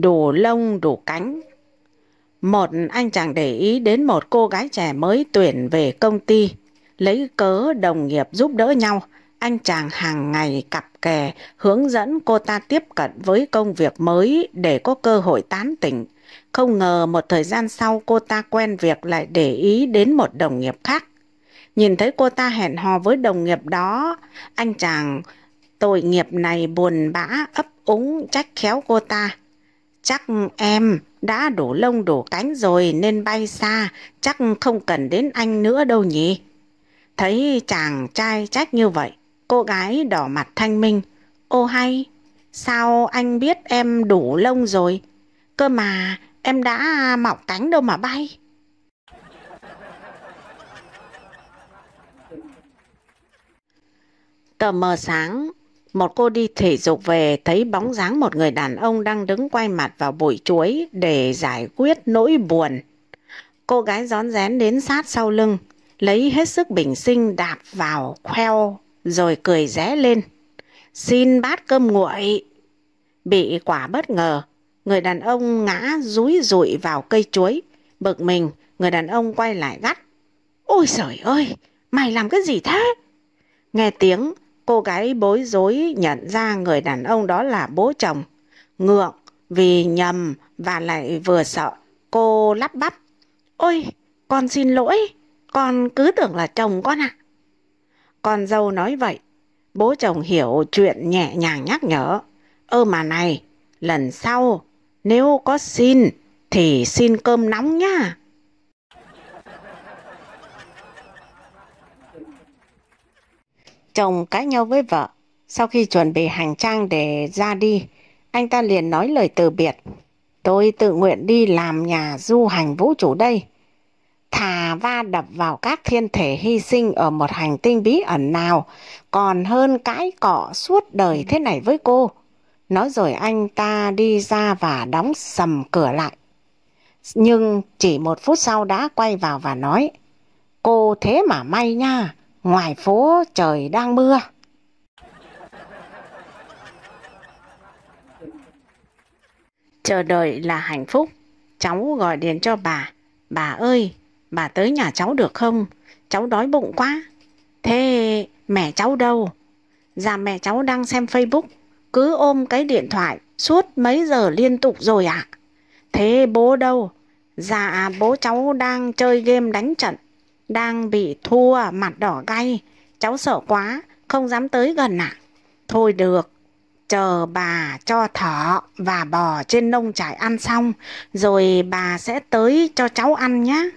đủ lông đủ cánh. Một anh chàng để ý đến một cô gái trẻ mới tuyển về công ty, lấy cớ đồng nghiệp giúp đỡ nhau, anh chàng hàng ngày cặp kè hướng dẫn cô ta tiếp cận với công việc mới để có cơ hội tán tỉnh. Không ngờ một thời gian sau cô ta quen việc lại để ý đến một đồng nghiệp khác. Nhìn thấy cô ta hẹn hò với đồng nghiệp đó, anh chàng tội nghiệp này buồn bã ấp úng trách khéo cô ta. Chắc em đã đủ lông đủ cánh rồi nên bay xa, chắc không cần đến anh nữa đâu nhỉ? Thấy chàng trai trách như vậy, cô gái đỏ mặt thanh minh. Ô hay, sao anh biết em đủ lông rồi? Cơ mà em đã mọc cánh đâu mà bay. Tờ mờ sáng, một cô đi thể dục về thấy bóng dáng một người đàn ông đang đứng quay mặt vào bụi chuối để giải quyết nỗi buồn. Cô gái rón rén đến sát sau lưng, lấy hết sức bình sinh đạp vào khoeo rồi cười ré lên. Xin bát cơm nguội. Bị quả bất ngờ, người đàn ông ngã rúi rụi vào cây chuối. Bực mình, người đàn ông quay lại gắt. Ôi trời ơi, mày làm cái gì thế? Nghe tiếng, Cô gái bối rối nhận ra người đàn ông đó là bố chồng. Ngượng vì nhầm và lại vừa sợ. Cô lắp bắp. Ôi, con xin lỗi. Con cứ tưởng là chồng con ạ. À. Con dâu nói vậy. Bố chồng hiểu chuyện nhẹ nhàng nhắc nhở. Ơ mà này, lần sau nếu có xin thì xin cơm nóng nhá. Chồng cãi nhau với vợ, sau khi chuẩn bị hành trang để ra đi, anh ta liền nói lời từ biệt. Tôi tự nguyện đi làm nhà du hành vũ trụ đây. Thà va đập vào các thiên thể hy sinh ở một hành tinh bí ẩn nào, còn hơn cãi cọ suốt đời thế này với cô. Nói rồi anh ta đi ra và đóng sầm cửa lại. Nhưng chỉ một phút sau đã quay vào và nói, cô thế mà may nha ngoài phố trời đang mưa. Chờ đợi là hạnh phúc. Cháu gọi điện cho bà. Bà ơi, bà tới nhà cháu được không? Cháu đói bụng quá. Thế mẹ cháu đâu? Dạ mẹ cháu đang xem Facebook. Cứ ôm cái điện thoại suốt mấy giờ liên tục rồi ạ. Thế bố đâu? Dạ bố cháu đang chơi game đánh trận. Đang bị thua, mặt đỏ gay. Cháu sợ quá, không dám tới gần ạ. Thôi được, chờ bà cho thỏ và bò trên nông trại ăn xong, rồi bà sẽ tới cho cháu ăn nhé.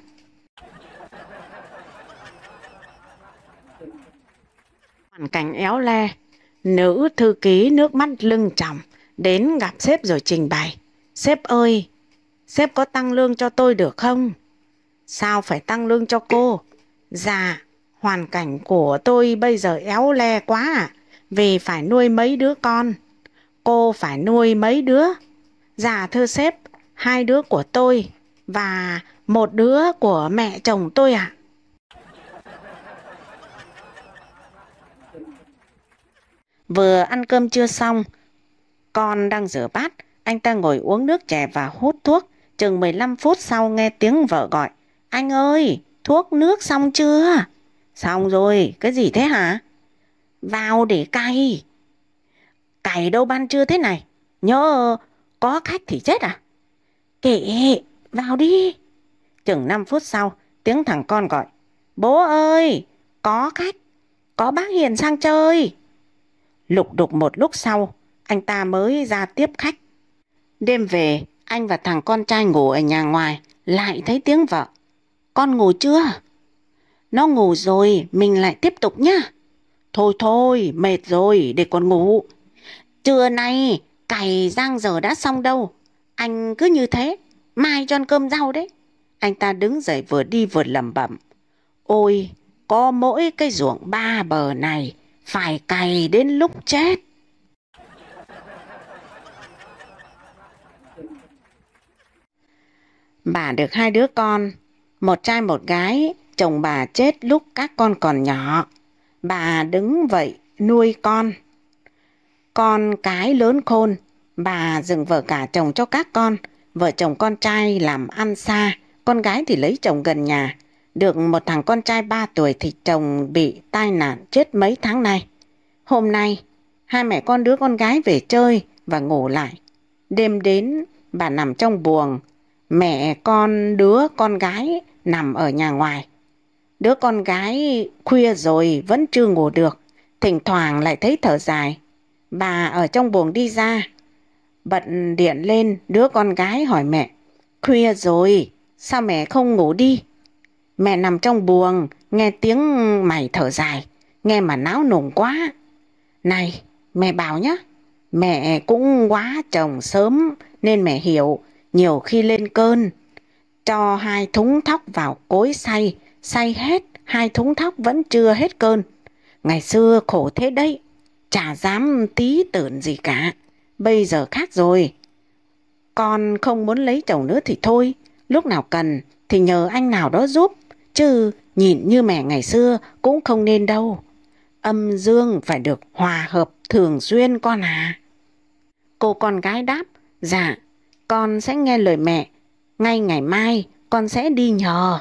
Hoàn cảnh éo le, nữ thư ký nước mắt lưng tròng đến gặp sếp rồi trình bày. Sếp ơi, sếp có tăng lương cho tôi được không? Sao phải tăng lương cho cô? Dạ, hoàn cảnh của tôi bây giờ éo le quá à. Vì phải nuôi mấy đứa con. Cô phải nuôi mấy đứa? Dạ thưa sếp, hai đứa của tôi và một đứa của mẹ chồng tôi ạ. Vừa ăn cơm chưa xong, con đang rửa bát, anh ta ngồi uống nước chè và hút thuốc, chừng 15 phút sau nghe tiếng vợ gọi. Anh ơi, thuốc nước xong chưa? Xong rồi, cái gì thế hả? Vào để cày. Cày đâu ban trưa thế này? Nhớ có khách thì chết à? Kệ, vào đi. Chừng 5 phút sau, tiếng thằng con gọi. Bố ơi, có khách, có bác Hiền sang chơi. Lục đục một lúc sau, anh ta mới ra tiếp khách. Đêm về, anh và thằng con trai ngủ ở nhà ngoài, lại thấy tiếng vợ con ngủ chưa? Nó ngủ rồi, mình lại tiếp tục nhá. Thôi thôi, mệt rồi, để con ngủ. Trưa nay, cày giang giờ đã xong đâu. Anh cứ như thế, mai cho ăn cơm rau đấy. Anh ta đứng dậy vừa đi vừa lẩm bẩm. Ôi, có mỗi cái ruộng ba bờ này, phải cày đến lúc chết. Bà được hai đứa con, một trai một gái, chồng bà chết lúc các con còn nhỏ. Bà đứng vậy nuôi con. Con cái lớn khôn, bà dừng vợ cả chồng cho các con. Vợ chồng con trai làm ăn xa, con gái thì lấy chồng gần nhà. Được một thằng con trai 3 tuổi thì chồng bị tai nạn chết mấy tháng nay. Hôm nay, hai mẹ con đứa con gái về chơi và ngủ lại. Đêm đến, bà nằm trong buồng, mẹ con đứa con gái nằm ở nhà ngoài. Đứa con gái khuya rồi vẫn chưa ngủ được, thỉnh thoảng lại thấy thở dài. Bà ở trong buồng đi ra, bật điện lên đứa con gái hỏi mẹ, khuya rồi, sao mẹ không ngủ đi? Mẹ nằm trong buồng, nghe tiếng mày thở dài, nghe mà náo nùng quá. Này, mẹ bảo nhá, mẹ cũng quá chồng sớm nên mẹ hiểu nhiều khi lên cơn, cho hai thúng thóc vào cối xay, xay hết, hai thúng thóc vẫn chưa hết cơn. Ngày xưa khổ thế đấy, chả dám tí tưởng gì cả, bây giờ khác rồi. Con không muốn lấy chồng nữa thì thôi, lúc nào cần thì nhờ anh nào đó giúp, chứ nhìn như mẹ ngày xưa cũng không nên đâu. Âm dương phải được hòa hợp thường xuyên con à. Cô con gái đáp, dạ, con sẽ nghe lời mẹ. Ngay ngày mai, con sẽ đi nhờ.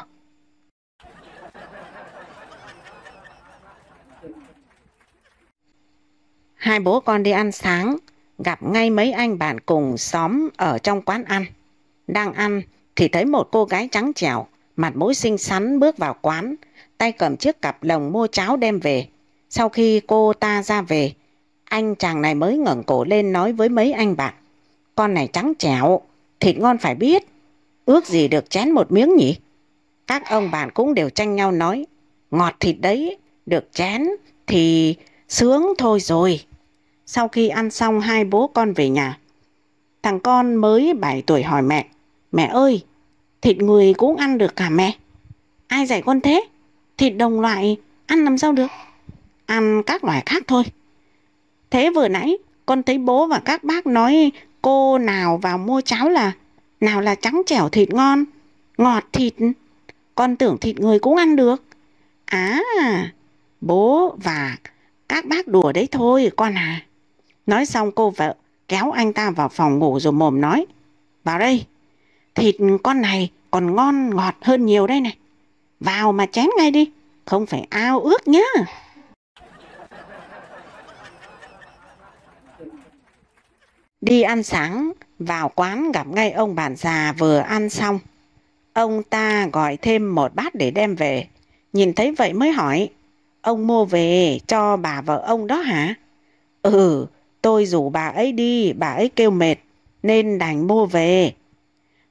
Hai bố con đi ăn sáng, gặp ngay mấy anh bạn cùng xóm ở trong quán ăn. Đang ăn thì thấy một cô gái trắng trẻo, mặt mũi xinh xắn bước vào quán, tay cầm chiếc cặp lồng mua cháo đem về. Sau khi cô ta ra về, anh chàng này mới ngẩng cổ lên nói với mấy anh bạn. Con này trắng trẻo, thịt ngon phải biết. Ước gì được chén một miếng nhỉ? Các ông bạn cũng đều tranh nhau nói. Ngọt thịt đấy, được chén thì sướng thôi rồi. Sau khi ăn xong hai bố con về nhà. Thằng con mới 7 tuổi hỏi mẹ. Mẹ ơi, thịt người cũng ăn được cả mẹ. Ai dạy con thế? Thịt đồng loại ăn làm sao được? Ăn các loại khác thôi. Thế vừa nãy con thấy bố và các bác nói cô nào vào mua cháo là nào là trắng trẻo thịt ngon, ngọt thịt. Con tưởng thịt người cũng ăn được. Á, à, bố và các bác đùa đấy thôi con à. Nói xong cô vợ kéo anh ta vào phòng ngủ rồi mồm nói. Vào đây, thịt con này còn ngon ngọt hơn nhiều đây này. Vào mà chén ngay đi, không phải ao ước nhá. Đi ăn sáng, vào quán gặp ngay ông bạn già vừa ăn xong. Ông ta gọi thêm một bát để đem về. Nhìn thấy vậy mới hỏi, ông mua về cho bà vợ ông đó hả? Ừ, tôi rủ bà ấy đi, bà ấy kêu mệt, nên đành mua về.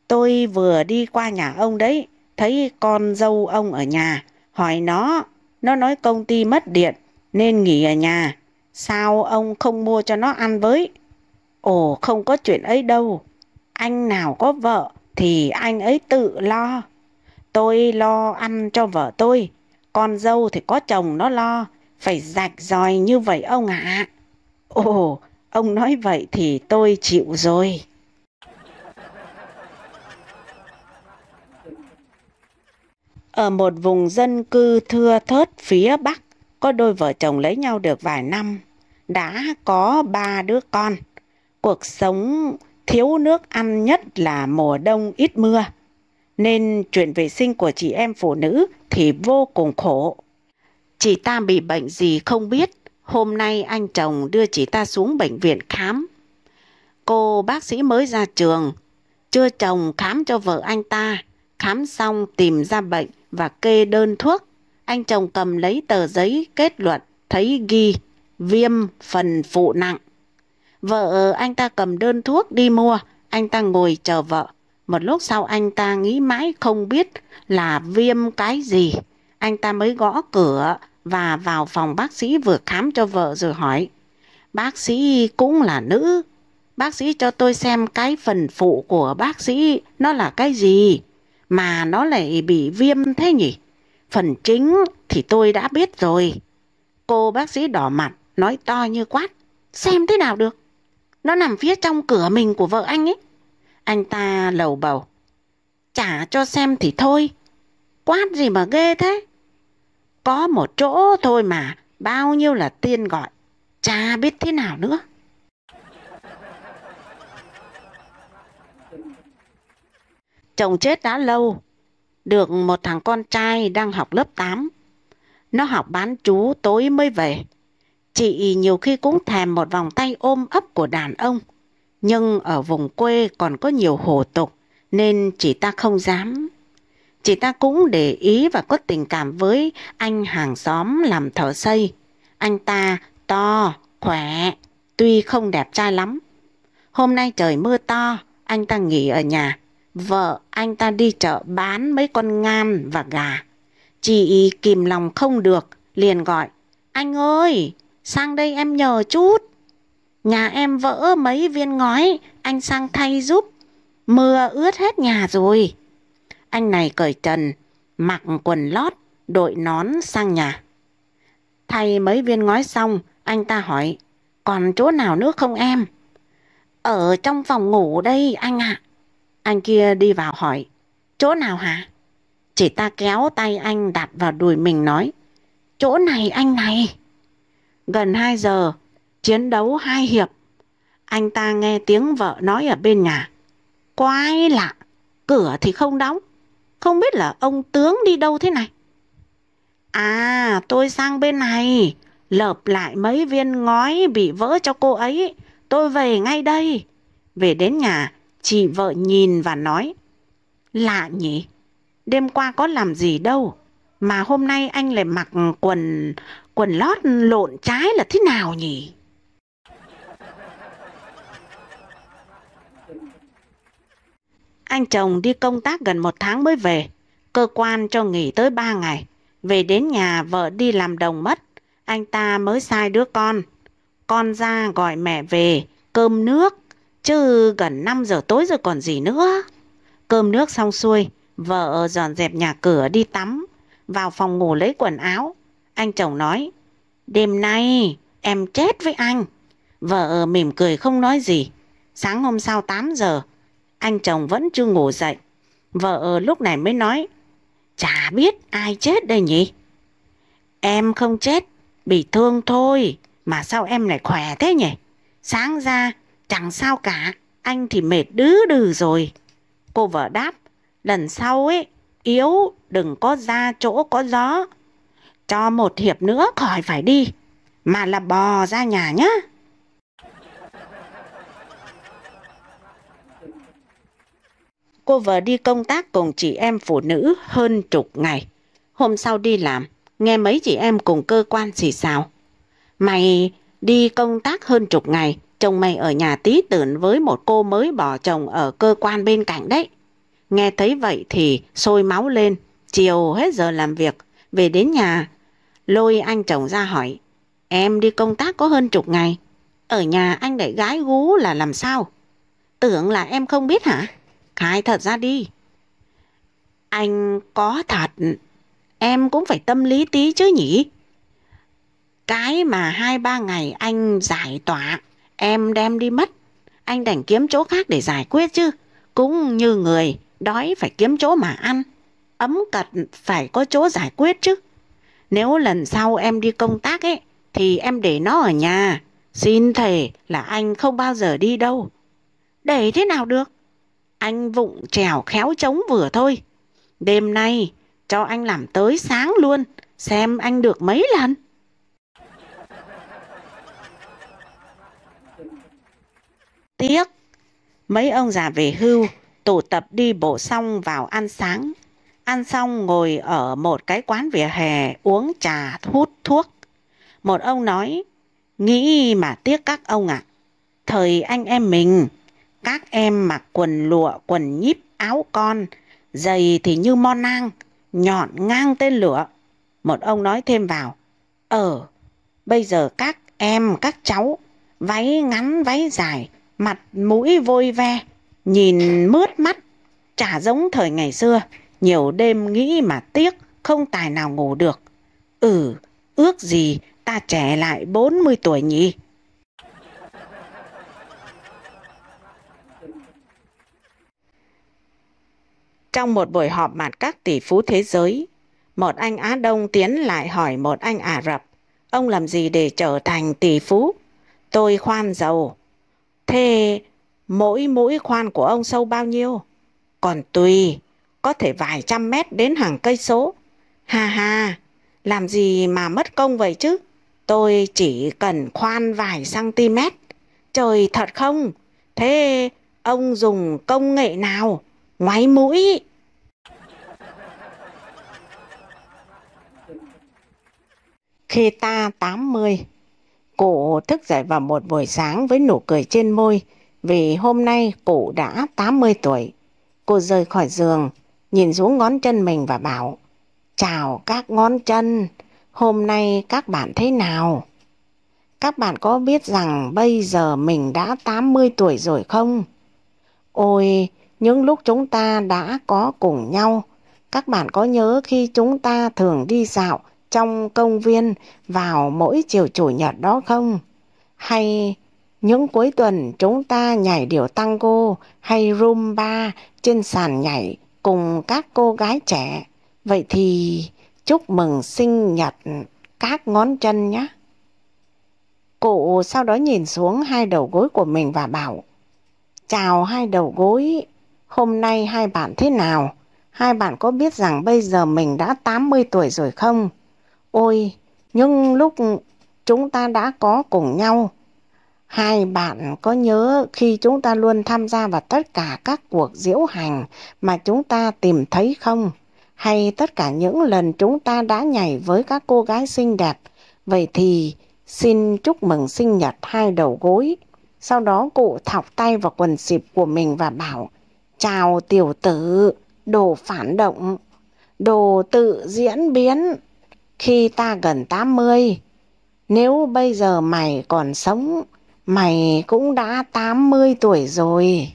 Tôi vừa đi qua nhà ông đấy, thấy con dâu ông ở nhà, hỏi nó, nó nói công ty mất điện nên nghỉ ở nhà. Sao ông không mua cho nó ăn với? Ồ không có chuyện ấy đâu, anh nào có vợ thì anh ấy tự lo. Tôi lo ăn cho vợ tôi, con dâu thì có chồng nó lo, phải rạch ròi như vậy ông ạ. Ồ, ông nói vậy thì tôi chịu rồi. Ở một vùng dân cư thưa thớt phía Bắc, có đôi vợ chồng lấy nhau được vài năm, đã có ba đứa con. Cuộc sống thiếu nước ăn nhất là mùa đông ít mưa, nên chuyện vệ sinh của chị em phụ nữ thì vô cùng khổ. Chị ta bị bệnh gì không biết, hôm nay anh chồng đưa chị ta xuống bệnh viện khám. Cô bác sĩ mới ra trường, chưa chồng khám cho vợ anh ta, khám xong tìm ra bệnh và kê đơn thuốc. Anh chồng cầm lấy tờ giấy kết luận thấy ghi viêm phần phụ nặng. Vợ anh ta cầm đơn thuốc đi mua, anh ta ngồi chờ vợ. Một lúc sau anh ta nghĩ mãi không biết là viêm cái gì. Anh ta mới gõ cửa và vào phòng bác sĩ vừa khám cho vợ rồi hỏi. Bác sĩ cũng là nữ. Bác sĩ cho tôi xem cái phần phụ của bác sĩ nó là cái gì mà nó lại bị viêm thế nhỉ? Phần chính thì tôi đã biết rồi. Cô bác sĩ đỏ mặt, nói to như quát. Xem thế nào được? Nó nằm phía trong cửa mình của vợ anh ấy. Anh ta lầu bầu. Trả cho xem thì thôi. Quát gì mà ghê thế? Có một chỗ thôi mà, bao nhiêu là tiên gọi. Cha biết thế nào nữa. Chồng chết đã lâu, được một thằng con trai đang học lớp 8. Nó học bán chú tối mới về chị nhiều khi cũng thèm một vòng tay ôm ấp của đàn ông. Nhưng ở vùng quê còn có nhiều hồ tục, nên chị ta không dám. Chị ta cũng để ý và có tình cảm với anh hàng xóm làm thợ xây. Anh ta to, khỏe, tuy không đẹp trai lắm. Hôm nay trời mưa to, anh ta nghỉ ở nhà. Vợ anh ta đi chợ bán mấy con ngan và gà. Chị kìm lòng không được, liền gọi. Anh ơi, sang đây em nhờ chút. Nhà em vỡ mấy viên ngói, anh sang thay giúp. Mưa ướt hết nhà rồi. Anh này cởi trần, mặc quần lót, đội nón sang nhà. Thay mấy viên ngói xong, anh ta hỏi, còn chỗ nào nữa không em? Ở trong phòng ngủ đây anh ạ. À. Anh kia đi vào hỏi, chỗ nào hả? Chị ta kéo tay anh đặt vào đùi mình nói, chỗ này anh này gần 2 giờ, chiến đấu hai hiệp. Anh ta nghe tiếng vợ nói ở bên nhà. Quái lạ, cửa thì không đóng. Không biết là ông tướng đi đâu thế này. À, tôi sang bên này, lợp lại mấy viên ngói bị vỡ cho cô ấy. Tôi về ngay đây. Về đến nhà, chị vợ nhìn và nói. Lạ nhỉ, đêm qua có làm gì đâu. Mà hôm nay anh lại mặc quần quần lót lộn trái là thế nào nhỉ? Anh chồng đi công tác gần một tháng mới về, cơ quan cho nghỉ tới ba ngày. Về đến nhà vợ đi làm đồng mất, anh ta mới sai đứa con. Con ra gọi mẹ về, cơm nước, chứ gần 5 giờ tối rồi còn gì nữa. Cơm nước xong xuôi, vợ dọn dẹp nhà cửa đi tắm, vào phòng ngủ lấy quần áo, anh chồng nói, đêm nay em chết với anh. Vợ mỉm cười không nói gì. Sáng hôm sau 8 giờ, anh chồng vẫn chưa ngủ dậy. Vợ lúc này mới nói, chả biết ai chết đây nhỉ? Em không chết, bị thương thôi, mà sao em lại khỏe thế nhỉ? Sáng ra, chẳng sao cả, anh thì mệt đứ đừ rồi. Cô vợ đáp, lần sau ấy, yếu đừng có ra chỗ có gió, cho một hiệp nữa khỏi phải đi, mà là bò ra nhà nhá. Cô vợ đi công tác cùng chị em phụ nữ hơn chục ngày. Hôm sau đi làm, nghe mấy chị em cùng cơ quan xì xào. Mày đi công tác hơn chục ngày, chồng mày ở nhà tí tưởng với một cô mới bỏ chồng ở cơ quan bên cạnh đấy. Nghe thấy vậy thì sôi máu lên, chiều hết giờ làm việc, về đến nhà lôi anh chồng ra hỏi. Em đi công tác có hơn chục ngày, ở nhà anh để gái gú là làm sao? Tưởng là em không biết hả? Khai thật ra đi. Anh có thật, em cũng phải tâm lý tí chứ nhỉ? Cái mà hai ba ngày anh giải tỏa, em đem đi mất. Anh đành kiếm chỗ khác để giải quyết chứ. Cũng như người, đói phải kiếm chỗ mà ăn. Ấm cật phải có chỗ giải quyết chứ nếu lần sau em đi công tác ấy thì em để nó ở nhà xin thề là anh không bao giờ đi đâu để thế nào được anh vụng trèo khéo trống vừa thôi đêm nay cho anh làm tới sáng luôn xem anh được mấy lần tiếc mấy ông già về hưu tụ tập đi bộ xong vào ăn sáng Ăn xong ngồi ở một cái quán vỉa hè uống trà hút thuốc. Một ông nói, nghĩ mà tiếc các ông ạ. À. Thời anh em mình, các em mặc quần lụa, quần nhíp, áo con, giày thì như mon nang, nhọn ngang tên lửa. Một ông nói thêm vào, Ờ, bây giờ các em, các cháu, váy ngắn, váy dài, mặt mũi vôi ve, nhìn mướt mắt, chả giống thời ngày xưa. Nhiều đêm nghĩ mà tiếc, không tài nào ngủ được. Ừ, ước gì ta trẻ lại 40 tuổi nhỉ? Trong một buổi họp mặt các tỷ phú thế giới, một anh Á Đông tiến lại hỏi một anh Ả Rập, ông làm gì để trở thành tỷ phú? Tôi khoan dầu. Thế mỗi mũi khoan của ông sâu bao nhiêu? Còn tùy có thể vài trăm mét đến hàng cây số. Ha ha, làm gì mà mất công vậy chứ? Tôi chỉ cần khoan vài cm. Trời thật không? Thế ông dùng công nghệ nào? Ngoáy mũi. Khi ta 80, cụ thức dậy vào một buổi sáng với nụ cười trên môi vì hôm nay cụ đã 80 tuổi. Cô rời khỏi giường, nhìn xuống ngón chân mình và bảo Chào các ngón chân, hôm nay các bạn thế nào? Các bạn có biết rằng bây giờ mình đã 80 tuổi rồi không? Ôi, những lúc chúng ta đã có cùng nhau, các bạn có nhớ khi chúng ta thường đi dạo trong công viên vào mỗi chiều chủ nhật đó không? Hay những cuối tuần chúng ta nhảy điệu tango hay rumba trên sàn nhảy cùng các cô gái trẻ. Vậy thì chúc mừng sinh nhật các ngón chân nhé. Cụ sau đó nhìn xuống hai đầu gối của mình và bảo Chào hai đầu gối, hôm nay hai bạn thế nào? Hai bạn có biết rằng bây giờ mình đã 80 tuổi rồi không? Ôi, nhưng lúc chúng ta đã có cùng nhau Hai bạn có nhớ khi chúng ta luôn tham gia vào tất cả các cuộc diễu hành mà chúng ta tìm thấy không? Hay tất cả những lần chúng ta đã nhảy với các cô gái xinh đẹp? Vậy thì xin chúc mừng sinh nhật hai đầu gối. Sau đó cụ thọc tay vào quần xịp của mình và bảo Chào tiểu tử, đồ phản động, đồ tự diễn biến. Khi ta gần 80, nếu bây giờ mày còn sống Mày cũng đã 80 tuổi rồi.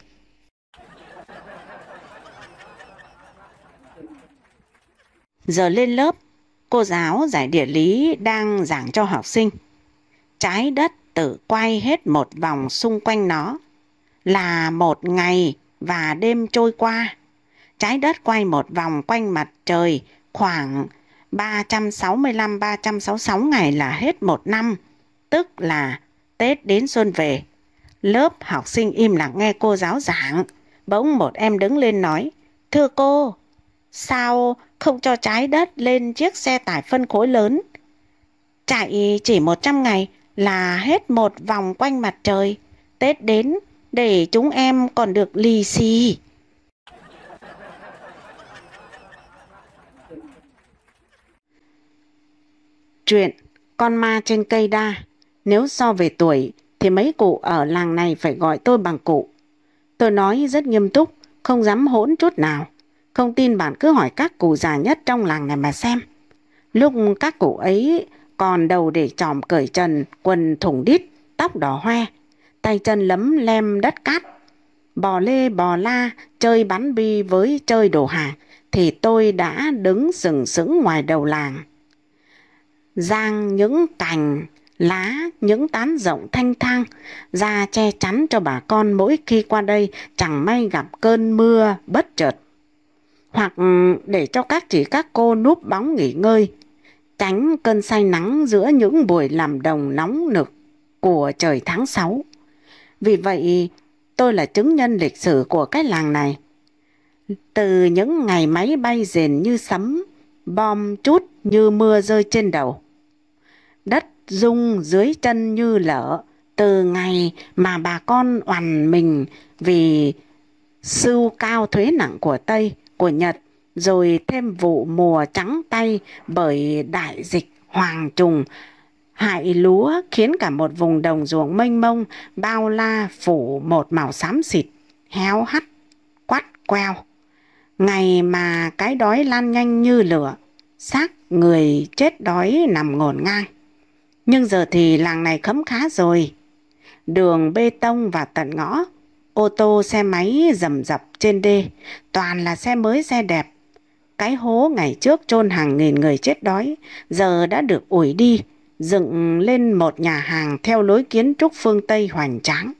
Giờ lên lớp, cô giáo giải địa lý đang giảng cho học sinh. Trái đất tự quay hết một vòng xung quanh nó. Là một ngày và đêm trôi qua. Trái đất quay một vòng quanh mặt trời khoảng 365-366 ngày là hết một năm. Tức là Tết đến xuân về, lớp học sinh im lặng nghe cô giáo giảng. Bỗng một em đứng lên nói, Thưa cô, sao không cho trái đất lên chiếc xe tải phân khối lớn? Chạy chỉ 100 ngày là hết một vòng quanh mặt trời. Tết đến để chúng em còn được lì xì. Chuyện Con ma trên cây đa nếu so về tuổi thì mấy cụ ở làng này phải gọi tôi bằng cụ. Tôi nói rất nghiêm túc, không dám hỗn chút nào. Không tin bạn cứ hỏi các cụ già nhất trong làng này mà xem. Lúc các cụ ấy còn đầu để tròm cởi trần, quần thủng đít, tóc đỏ hoe, tay chân lấm lem đất cát. Bò lê bò la, chơi bắn bi với chơi đồ hàng thì tôi đã đứng sừng sững ngoài đầu làng. Giang những cành lá, những tán rộng thanh thang ra che chắn cho bà con mỗi khi qua đây chẳng may gặp cơn mưa bất chợt. Hoặc ừ, để cho các chị các cô núp bóng nghỉ ngơi, tránh cơn say nắng giữa những buổi làm đồng nóng nực của trời tháng 6. Vì vậy, tôi là chứng nhân lịch sử của cái làng này. Từ những ngày máy bay rền như sấm, bom chút như mưa rơi trên đầu rung dưới chân như lở từ ngày mà bà con oằn mình vì sưu cao thuế nặng của Tây, của Nhật, rồi thêm vụ mùa trắng tay bởi đại dịch hoàng trùng, hại lúa khiến cả một vùng đồng ruộng mênh mông bao la phủ một màu xám xịt, héo hắt, quắt queo. Ngày mà cái đói lan nhanh như lửa, xác người chết đói nằm ngổn ngang. Nhưng giờ thì làng này khấm khá rồi. Đường bê tông và tận ngõ, ô tô xe máy rầm rập trên đê, toàn là xe mới xe đẹp. Cái hố ngày trước chôn hàng nghìn người chết đói, giờ đã được ủi đi, dựng lên một nhà hàng theo lối kiến trúc phương Tây hoành tráng.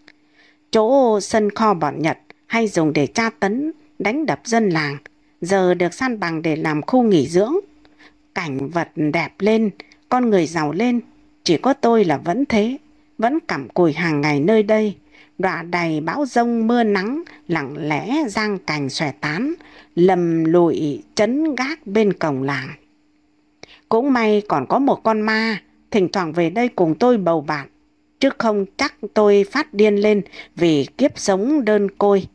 Chỗ sân kho bọn Nhật hay dùng để tra tấn, đánh đập dân làng, giờ được san bằng để làm khu nghỉ dưỡng. Cảnh vật đẹp lên, con người giàu lên, chỉ có tôi là vẫn thế, vẫn cặm cùi hàng ngày nơi đây. Đọa đầy bão rông mưa nắng, lặng lẽ giang cành xòe tán, lầm lụi chấn gác bên cổng làng. Cũng may còn có một con ma, thỉnh thoảng về đây cùng tôi bầu bạn. Chứ không chắc tôi phát điên lên vì kiếp sống đơn côi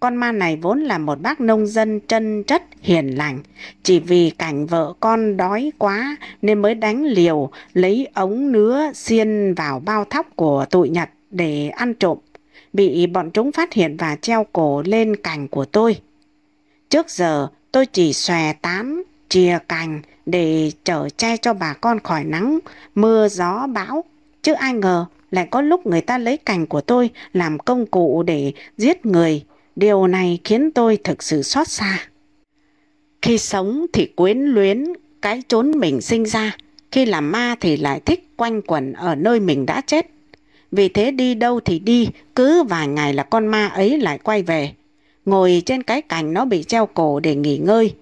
con ma này vốn là một bác nông dân chân chất hiền lành, chỉ vì cảnh vợ con đói quá nên mới đánh liều lấy ống nứa xiên vào bao thóc của tụi Nhật để ăn trộm. Bị bọn chúng phát hiện và treo cổ lên cành của tôi. Trước giờ tôi chỉ xòe tán, chìa cành để chở che cho bà con khỏi nắng, mưa, gió, bão. Chứ ai ngờ lại có lúc người ta lấy cành của tôi làm công cụ để giết người Điều này khiến tôi thực sự xót xa. Khi sống thì quyến luyến cái chốn mình sinh ra, khi làm ma thì lại thích quanh quẩn ở nơi mình đã chết. Vì thế đi đâu thì đi, cứ vài ngày là con ma ấy lại quay về. Ngồi trên cái cành nó bị treo cổ để nghỉ ngơi.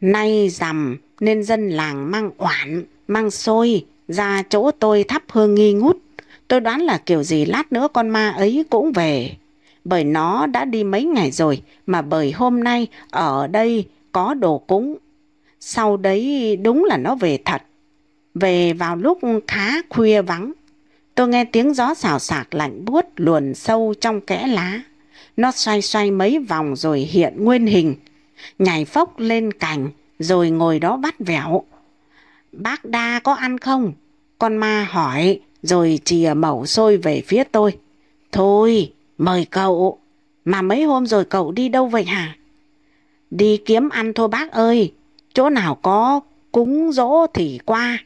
Nay rằm nên dân làng mang oản, mang xôi, ra chỗ tôi thắp hương nghi ngút. Tôi đoán là kiểu gì lát nữa con ma ấy cũng về bởi nó đã đi mấy ngày rồi mà bởi hôm nay ở đây có đồ cúng. Sau đấy đúng là nó về thật. Về vào lúc khá khuya vắng. Tôi nghe tiếng gió xào xạc lạnh buốt luồn sâu trong kẽ lá. Nó xoay xoay mấy vòng rồi hiện nguyên hình. Nhảy phốc lên cành rồi ngồi đó bắt vẹo Bác đa có ăn không? Con ma hỏi rồi chìa mẩu xôi về phía tôi. Thôi, Mời cậu, mà mấy hôm rồi cậu đi đâu vậy hả? Đi kiếm ăn thôi bác ơi, chỗ nào có cúng dỗ thì qua,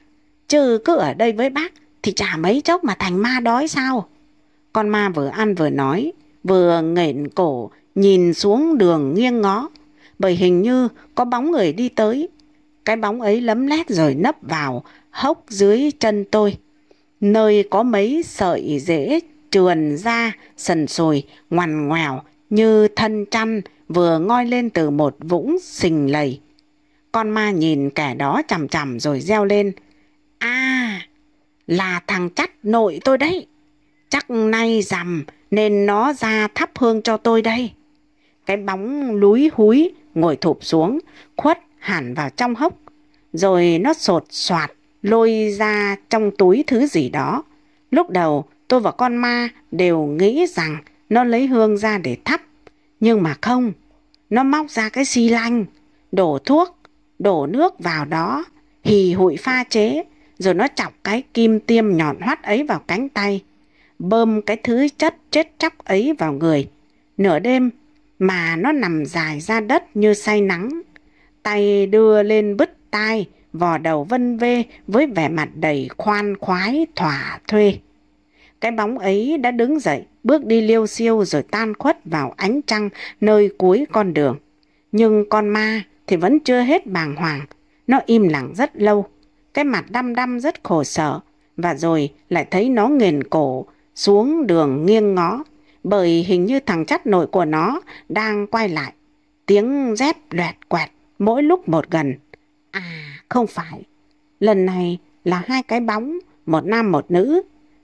chứ cứ ở đây với bác thì chả mấy chốc mà thành ma đói sao. Con ma vừa ăn vừa nói, vừa nghển cổ nhìn xuống đường nghiêng ngó, bởi hình như có bóng người đi tới. Cái bóng ấy lấm lét rồi nấp vào, hốc dưới chân tôi, nơi có mấy sợi rễ trườn ra, sần sùi, ngoằn ngoèo như thân chăn vừa ngoi lên từ một vũng sình lầy. Con ma nhìn kẻ đó chằm chằm rồi reo lên. À, là thằng chắt nội tôi đấy. Chắc nay rằm nên nó ra thắp hương cho tôi đây. Cái bóng lúi húi ngồi thụp xuống, khuất hẳn vào trong hốc. Rồi nó sột soạt lôi ra trong túi thứ gì đó. Lúc đầu Tôi và con ma đều nghĩ rằng nó lấy hương ra để thắp. Nhưng mà không, nó móc ra cái xi lanh, đổ thuốc, đổ nước vào đó, hì hụi pha chế, rồi nó chọc cái kim tiêm nhọn hoắt ấy vào cánh tay, bơm cái thứ chất chết chóc ấy vào người. Nửa đêm mà nó nằm dài ra đất như say nắng, tay đưa lên bứt tai, vò đầu vân vê với vẻ mặt đầy khoan khoái thỏa thuê. Cái bóng ấy đã đứng dậy, bước đi liêu siêu rồi tan khuất vào ánh trăng nơi cuối con đường. Nhưng con ma thì vẫn chưa hết bàng hoàng. Nó im lặng rất lâu. Cái mặt đăm đăm rất khổ sở. Và rồi lại thấy nó nghiền cổ xuống đường nghiêng ngó. Bởi hình như thằng chắt nội của nó đang quay lại. Tiếng dép loẹt quẹt mỗi lúc một gần. À không phải. Lần này là hai cái bóng, một nam một nữ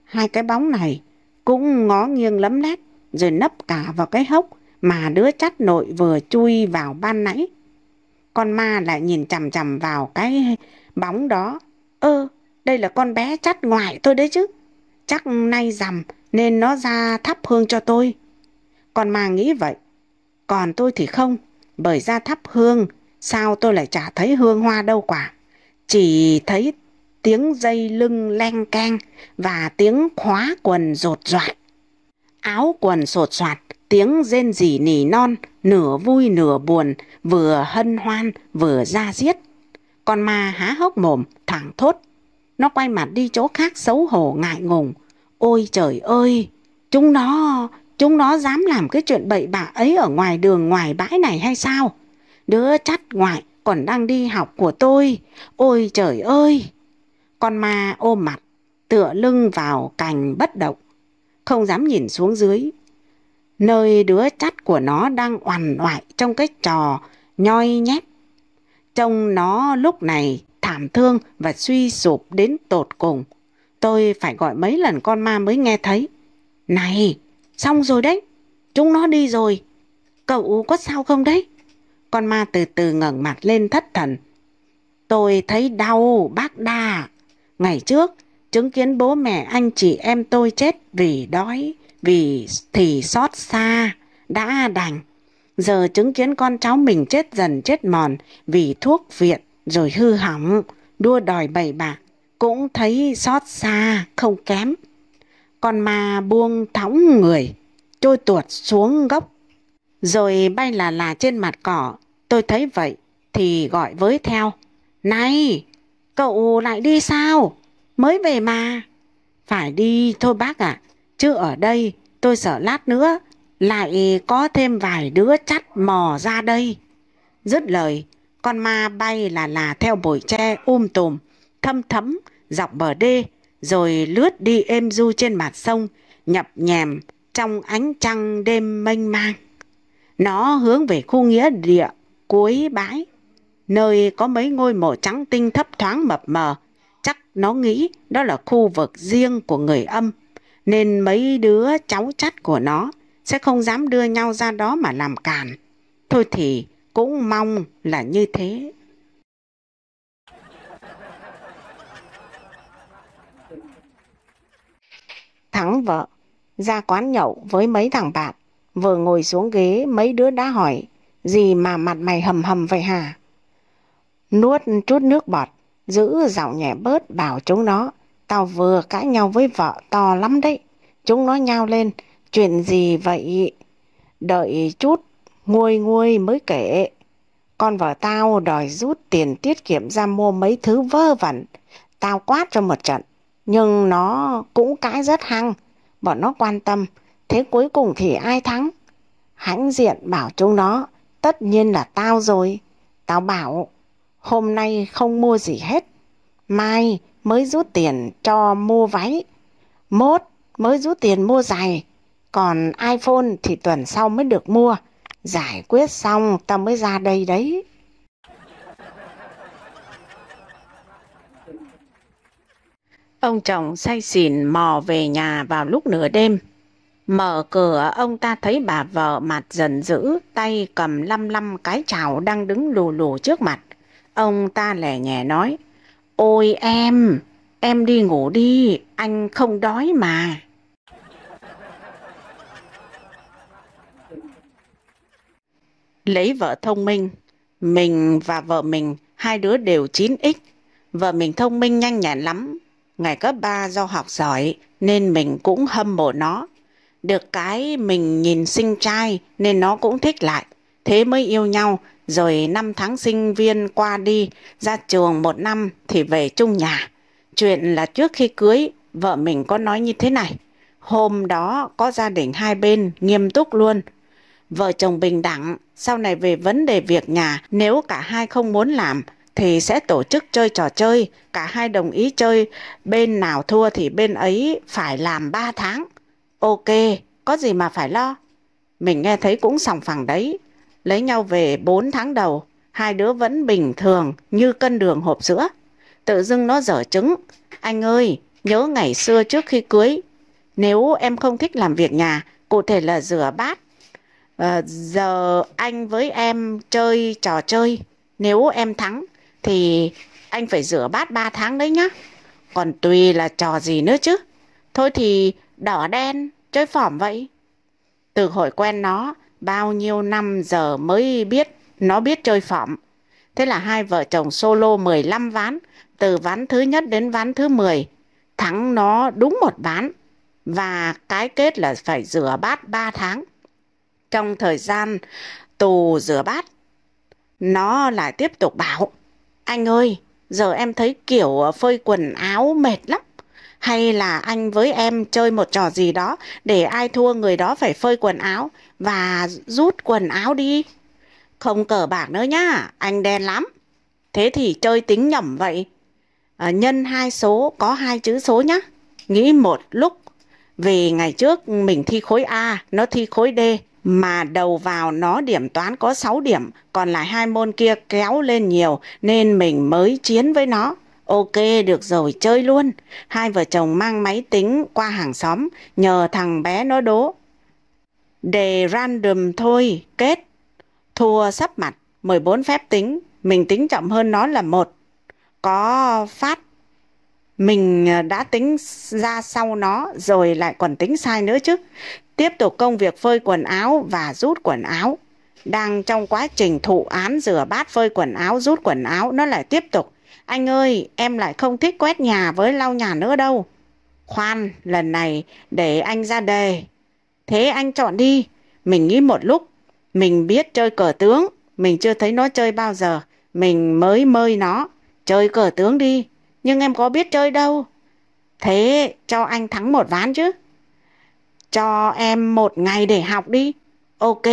hai cái bóng này cũng ngó nghiêng lấm lét rồi nấp cả vào cái hốc mà đứa chắt nội vừa chui vào ban nãy. Con ma lại nhìn chằm chằm vào cái bóng đó. Ơ, đây là con bé chắt ngoại tôi đấy chứ. Chắc nay rằm nên nó ra thắp hương cho tôi. Con ma nghĩ vậy. Còn tôi thì không, bởi ra thắp hương, sao tôi lại chả thấy hương hoa đâu quả. Chỉ thấy tiếng dây lưng leng keng và tiếng khóa quần rột rạt Áo quần sột soạt, tiếng rên rỉ nỉ non, nửa vui nửa buồn, vừa hân hoan vừa ra giết. Con ma há hốc mồm, thẳng thốt. Nó quay mặt đi chỗ khác xấu hổ ngại ngùng. Ôi trời ơi, chúng nó, chúng nó dám làm cái chuyện bậy bạ ấy ở ngoài đường ngoài bãi này hay sao? Đứa chắt ngoại còn đang đi học của tôi. Ôi trời ơi! Con ma ôm mặt, tựa lưng vào cành bất động, không dám nhìn xuống dưới. Nơi đứa chắt của nó đang oằn oại trong cái trò nhoi nhét. Trông nó lúc này thảm thương và suy sụp đến tột cùng. Tôi phải gọi mấy lần con ma mới nghe thấy. Này, xong rồi đấy, chúng nó đi rồi. Cậu có sao không đấy? Con ma từ từ ngẩng mặt lên thất thần. Tôi thấy đau, bác đa Ngày trước, chứng kiến bố mẹ anh chị em tôi chết vì đói, vì thì xót xa, đã đành. Giờ chứng kiến con cháu mình chết dần chết mòn vì thuốc viện rồi hư hỏng, đua đòi bậy bạ, cũng thấy xót xa không kém. Con ma buông thõng người, trôi tuột xuống gốc, rồi bay là là trên mặt cỏ. Tôi thấy vậy thì gọi với theo, Này, Cậu lại đi sao? Mới về mà. Phải đi thôi bác ạ. À. Chứ ở đây tôi sợ lát nữa lại có thêm vài đứa chắt mò ra đây. Dứt lời, con ma bay là là theo bụi tre um tùm, thâm thấm, dọc bờ đê, rồi lướt đi êm du trên mặt sông, nhập nhèm trong ánh trăng đêm mênh mang. Nó hướng về khu nghĩa địa cuối bãi nơi có mấy ngôi mộ trắng tinh thấp thoáng mập mờ. Chắc nó nghĩ đó là khu vực riêng của người âm, nên mấy đứa cháu chắt của nó sẽ không dám đưa nhau ra đó mà làm càn. Thôi thì cũng mong là như thế. Thắng vợ, ra quán nhậu với mấy thằng bạn, vừa ngồi xuống ghế mấy đứa đã hỏi, gì mà mặt mày hầm hầm vậy hả? Nuốt chút nước bọt, giữ giọng nhẹ bớt bảo chúng nó. Tao vừa cãi nhau với vợ to lắm đấy. Chúng nó nhao lên, chuyện gì vậy? Đợi chút, nguôi nguôi mới kể. Con vợ tao đòi rút tiền tiết kiệm ra mua mấy thứ vơ vẩn. Tao quát cho một trận, nhưng nó cũng cãi rất hăng. Bọn nó quan tâm, thế cuối cùng thì ai thắng? Hãnh diện bảo chúng nó, tất nhiên là tao rồi. Tao bảo hôm nay không mua gì hết, mai mới rút tiền cho mua váy, mốt mới rút tiền mua giày, còn iPhone thì tuần sau mới được mua, giải quyết xong ta mới ra đây đấy. Ông chồng say xỉn mò về nhà vào lúc nửa đêm. Mở cửa ông ta thấy bà vợ mặt giận dữ, tay cầm lăm lăm cái chảo đang đứng lù lù trước mặt. Ông ta lẻ nhẹ nói, ôi em, em đi ngủ đi, anh không đói mà. Lấy vợ thông minh, mình và vợ mình, hai đứa đều 9x. Vợ mình thông minh nhanh nhẹn lắm. Ngày cấp 3 do học giỏi nên mình cũng hâm mộ nó. Được cái mình nhìn xinh trai nên nó cũng thích lại. Thế mới yêu nhau rồi năm tháng sinh viên qua đi, ra trường một năm thì về chung nhà. Chuyện là trước khi cưới, vợ mình có nói như thế này. Hôm đó có gia đình hai bên nghiêm túc luôn. Vợ chồng bình đẳng, sau này về vấn đề việc nhà, nếu cả hai không muốn làm thì sẽ tổ chức chơi trò chơi, cả hai đồng ý chơi, bên nào thua thì bên ấy phải làm ba tháng. Ok, có gì mà phải lo. Mình nghe thấy cũng sòng phẳng đấy, Lấy nhau về 4 tháng đầu, hai đứa vẫn bình thường như cân đường hộp sữa. Tự dưng nó dở trứng. Anh ơi, nhớ ngày xưa trước khi cưới. Nếu em không thích làm việc nhà, cụ thể là rửa bát. À, giờ anh với em chơi trò chơi. Nếu em thắng thì anh phải rửa bát 3 tháng đấy nhá. Còn tùy là trò gì nữa chứ. Thôi thì đỏ đen, chơi phỏm vậy. Từ hội quen nó, Bao nhiêu năm giờ mới biết nó biết chơi phỏng, Thế là hai vợ chồng solo 15 ván, từ ván thứ nhất đến ván thứ 10. Thắng nó đúng một ván và cái kết là phải rửa bát 3 tháng. Trong thời gian tù rửa bát, nó lại tiếp tục bảo, anh ơi, giờ em thấy kiểu phơi quần áo mệt lắm. Hay là anh với em chơi một trò gì đó để ai thua người đó phải phơi quần áo và rút quần áo đi. Không cờ bạc nữa nhá, anh đen lắm. Thế thì chơi tính nhẩm vậy. À, nhân hai số có hai chữ số nhá. Nghĩ một lúc vì ngày trước mình thi khối A, nó thi khối D mà đầu vào nó điểm toán có 6 điểm, còn lại hai môn kia kéo lên nhiều nên mình mới chiến với nó. Ok, được rồi, chơi luôn. Hai vợ chồng mang máy tính qua hàng xóm, nhờ thằng bé nó đố đề random thôi, kết. Thua sắp mặt, 14 phép tính, mình tính chậm hơn nó là một Có phát, mình à, đã tính ra sau nó rồi lại còn tính sai nữa chứ. Tiếp tục công việc phơi quần áo và rút quần áo. Đang trong quá trình thụ án rửa bát phơi quần áo, rút quần áo, nó lại tiếp tục. Anh ơi, em lại không thích quét nhà với lau nhà nữa đâu. Khoan, lần này để anh ra đề, Thế anh chọn đi. Mình nghĩ một lúc. Mình biết chơi cờ tướng. Mình chưa thấy nó chơi bao giờ. Mình mới mơi nó. Chơi cờ tướng đi. Nhưng em có biết chơi đâu. Thế cho anh thắng một ván chứ. Cho em một ngày để học đi. Ok,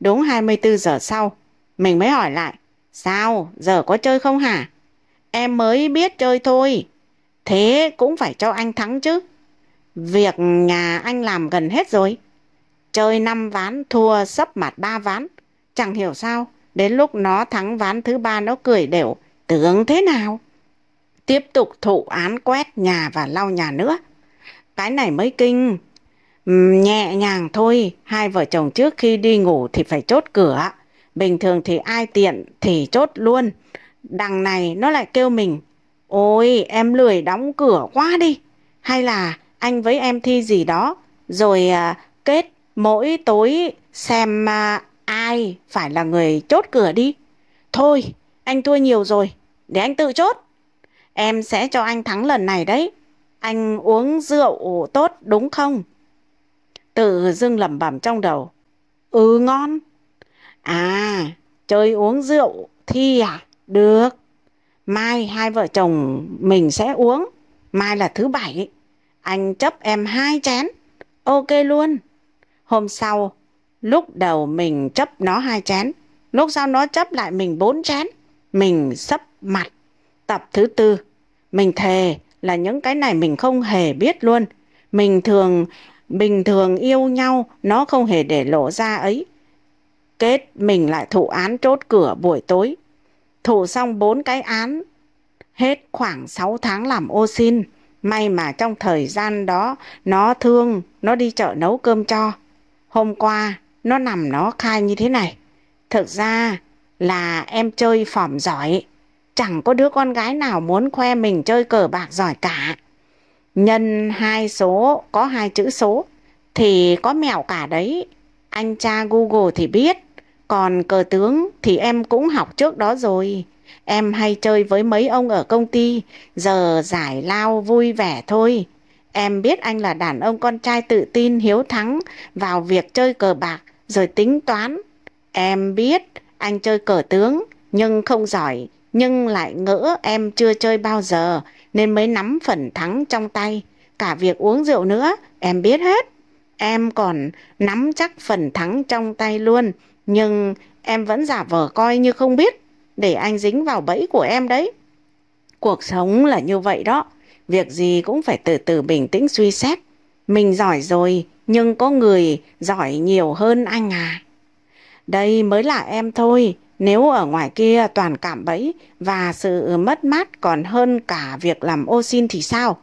đúng 24 giờ sau. Mình mới hỏi lại. Sao, giờ có chơi không hả? Em mới biết chơi thôi. Thế cũng phải cho anh thắng chứ. Việc nhà anh làm gần hết rồi. Chơi 5 ván, thua sấp mặt 3 ván. Chẳng hiểu sao, đến lúc nó thắng ván thứ ba nó cười đều. Tưởng thế nào? Tiếp tục thụ án quét nhà và lau nhà nữa. Cái này mới kinh. Nhẹ nhàng thôi, hai vợ chồng trước khi đi ngủ thì phải chốt cửa. Bình thường thì ai tiện thì chốt luôn. Đằng này nó lại kêu mình. Ôi, em lười đóng cửa quá đi. Hay là anh với em thi gì đó, rồi à, kết mỗi tối xem mà ai phải là người chốt cửa đi. Thôi, anh thua nhiều rồi, để anh tự chốt. Em sẽ cho anh thắng lần này đấy. Anh uống rượu tốt đúng không? Tự dưng lẩm bẩm trong đầu. Ừ ngon. À, chơi uống rượu thi à? Được. Mai hai vợ chồng mình sẽ uống. Mai là thứ bảy. Anh chấp em hai chén. Ok luôn. Hôm sau, lúc đầu mình chấp nó hai chén, lúc sau nó chấp lại mình bốn chén. Mình sấp mặt. Tập thứ tư, mình thề là những cái này mình không hề biết luôn. Mình thường bình thường yêu nhau, nó không hề để lộ ra ấy. Kết mình lại thụ án chốt cửa buổi tối. Thụ xong bốn cái án, hết khoảng 6 tháng làm ô xin. May mà trong thời gian đó nó thương, nó đi chợ nấu cơm cho. Hôm qua nó nằm nó khai như thế này. Thực ra là em chơi phỏm giỏi. Chẳng có đứa con gái nào muốn khoe mình chơi cờ bạc giỏi cả. Nhân hai số có hai chữ số thì có mẹo cả đấy. Anh cha Google thì biết. Còn cờ tướng thì em cũng học trước đó rồi. Em hay chơi với mấy ông ở công ty, giờ giải lao vui vẻ thôi, Em biết anh là đàn ông con trai tự tin hiếu thắng vào việc chơi cờ bạc rồi tính toán. Em biết anh chơi cờ tướng nhưng không giỏi nhưng lại ngỡ em chưa chơi bao giờ nên mới nắm phần thắng trong tay. Cả việc uống rượu nữa em biết hết. Em còn nắm chắc phần thắng trong tay luôn nhưng em vẫn giả vờ coi như không biết để anh dính vào bẫy của em đấy. Cuộc sống là như vậy đó. Việc gì cũng phải từ từ bình tĩnh suy xét. Mình giỏi rồi, nhưng có người giỏi nhiều hơn anh à. Đây mới là em thôi, nếu ở ngoài kia toàn cảm bẫy và sự mất mát còn hơn cả việc làm ô xin thì sao?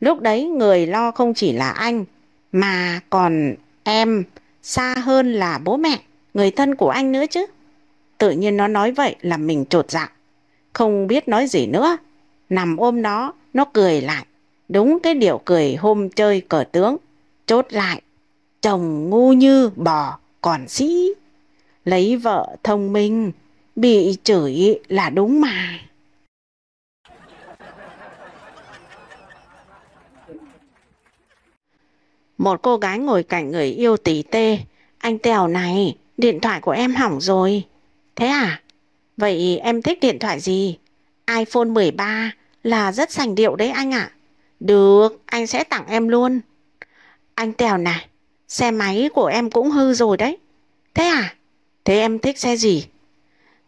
Lúc đấy người lo không chỉ là anh, mà còn em xa hơn là bố mẹ, người thân của anh nữa chứ. Tự nhiên nó nói vậy là mình trột dạ, không biết nói gì nữa. Nằm ôm nó, nó cười lại, đúng cái điệu cười hôm chơi cờ tướng. Chốt lại, chồng ngu như bò còn sĩ. Lấy vợ thông minh, bị chửi là đúng mà. Một cô gái ngồi cạnh người yêu tỷ tê. Anh Tèo này, điện thoại của em hỏng rồi. Thế à? Vậy em thích điện thoại gì? iPhone 13 là rất sành điệu đấy anh ạ. Được, anh sẽ tặng em luôn. Anh Tèo này, xe máy của em cũng hư rồi đấy. Thế à? Thế em thích xe gì?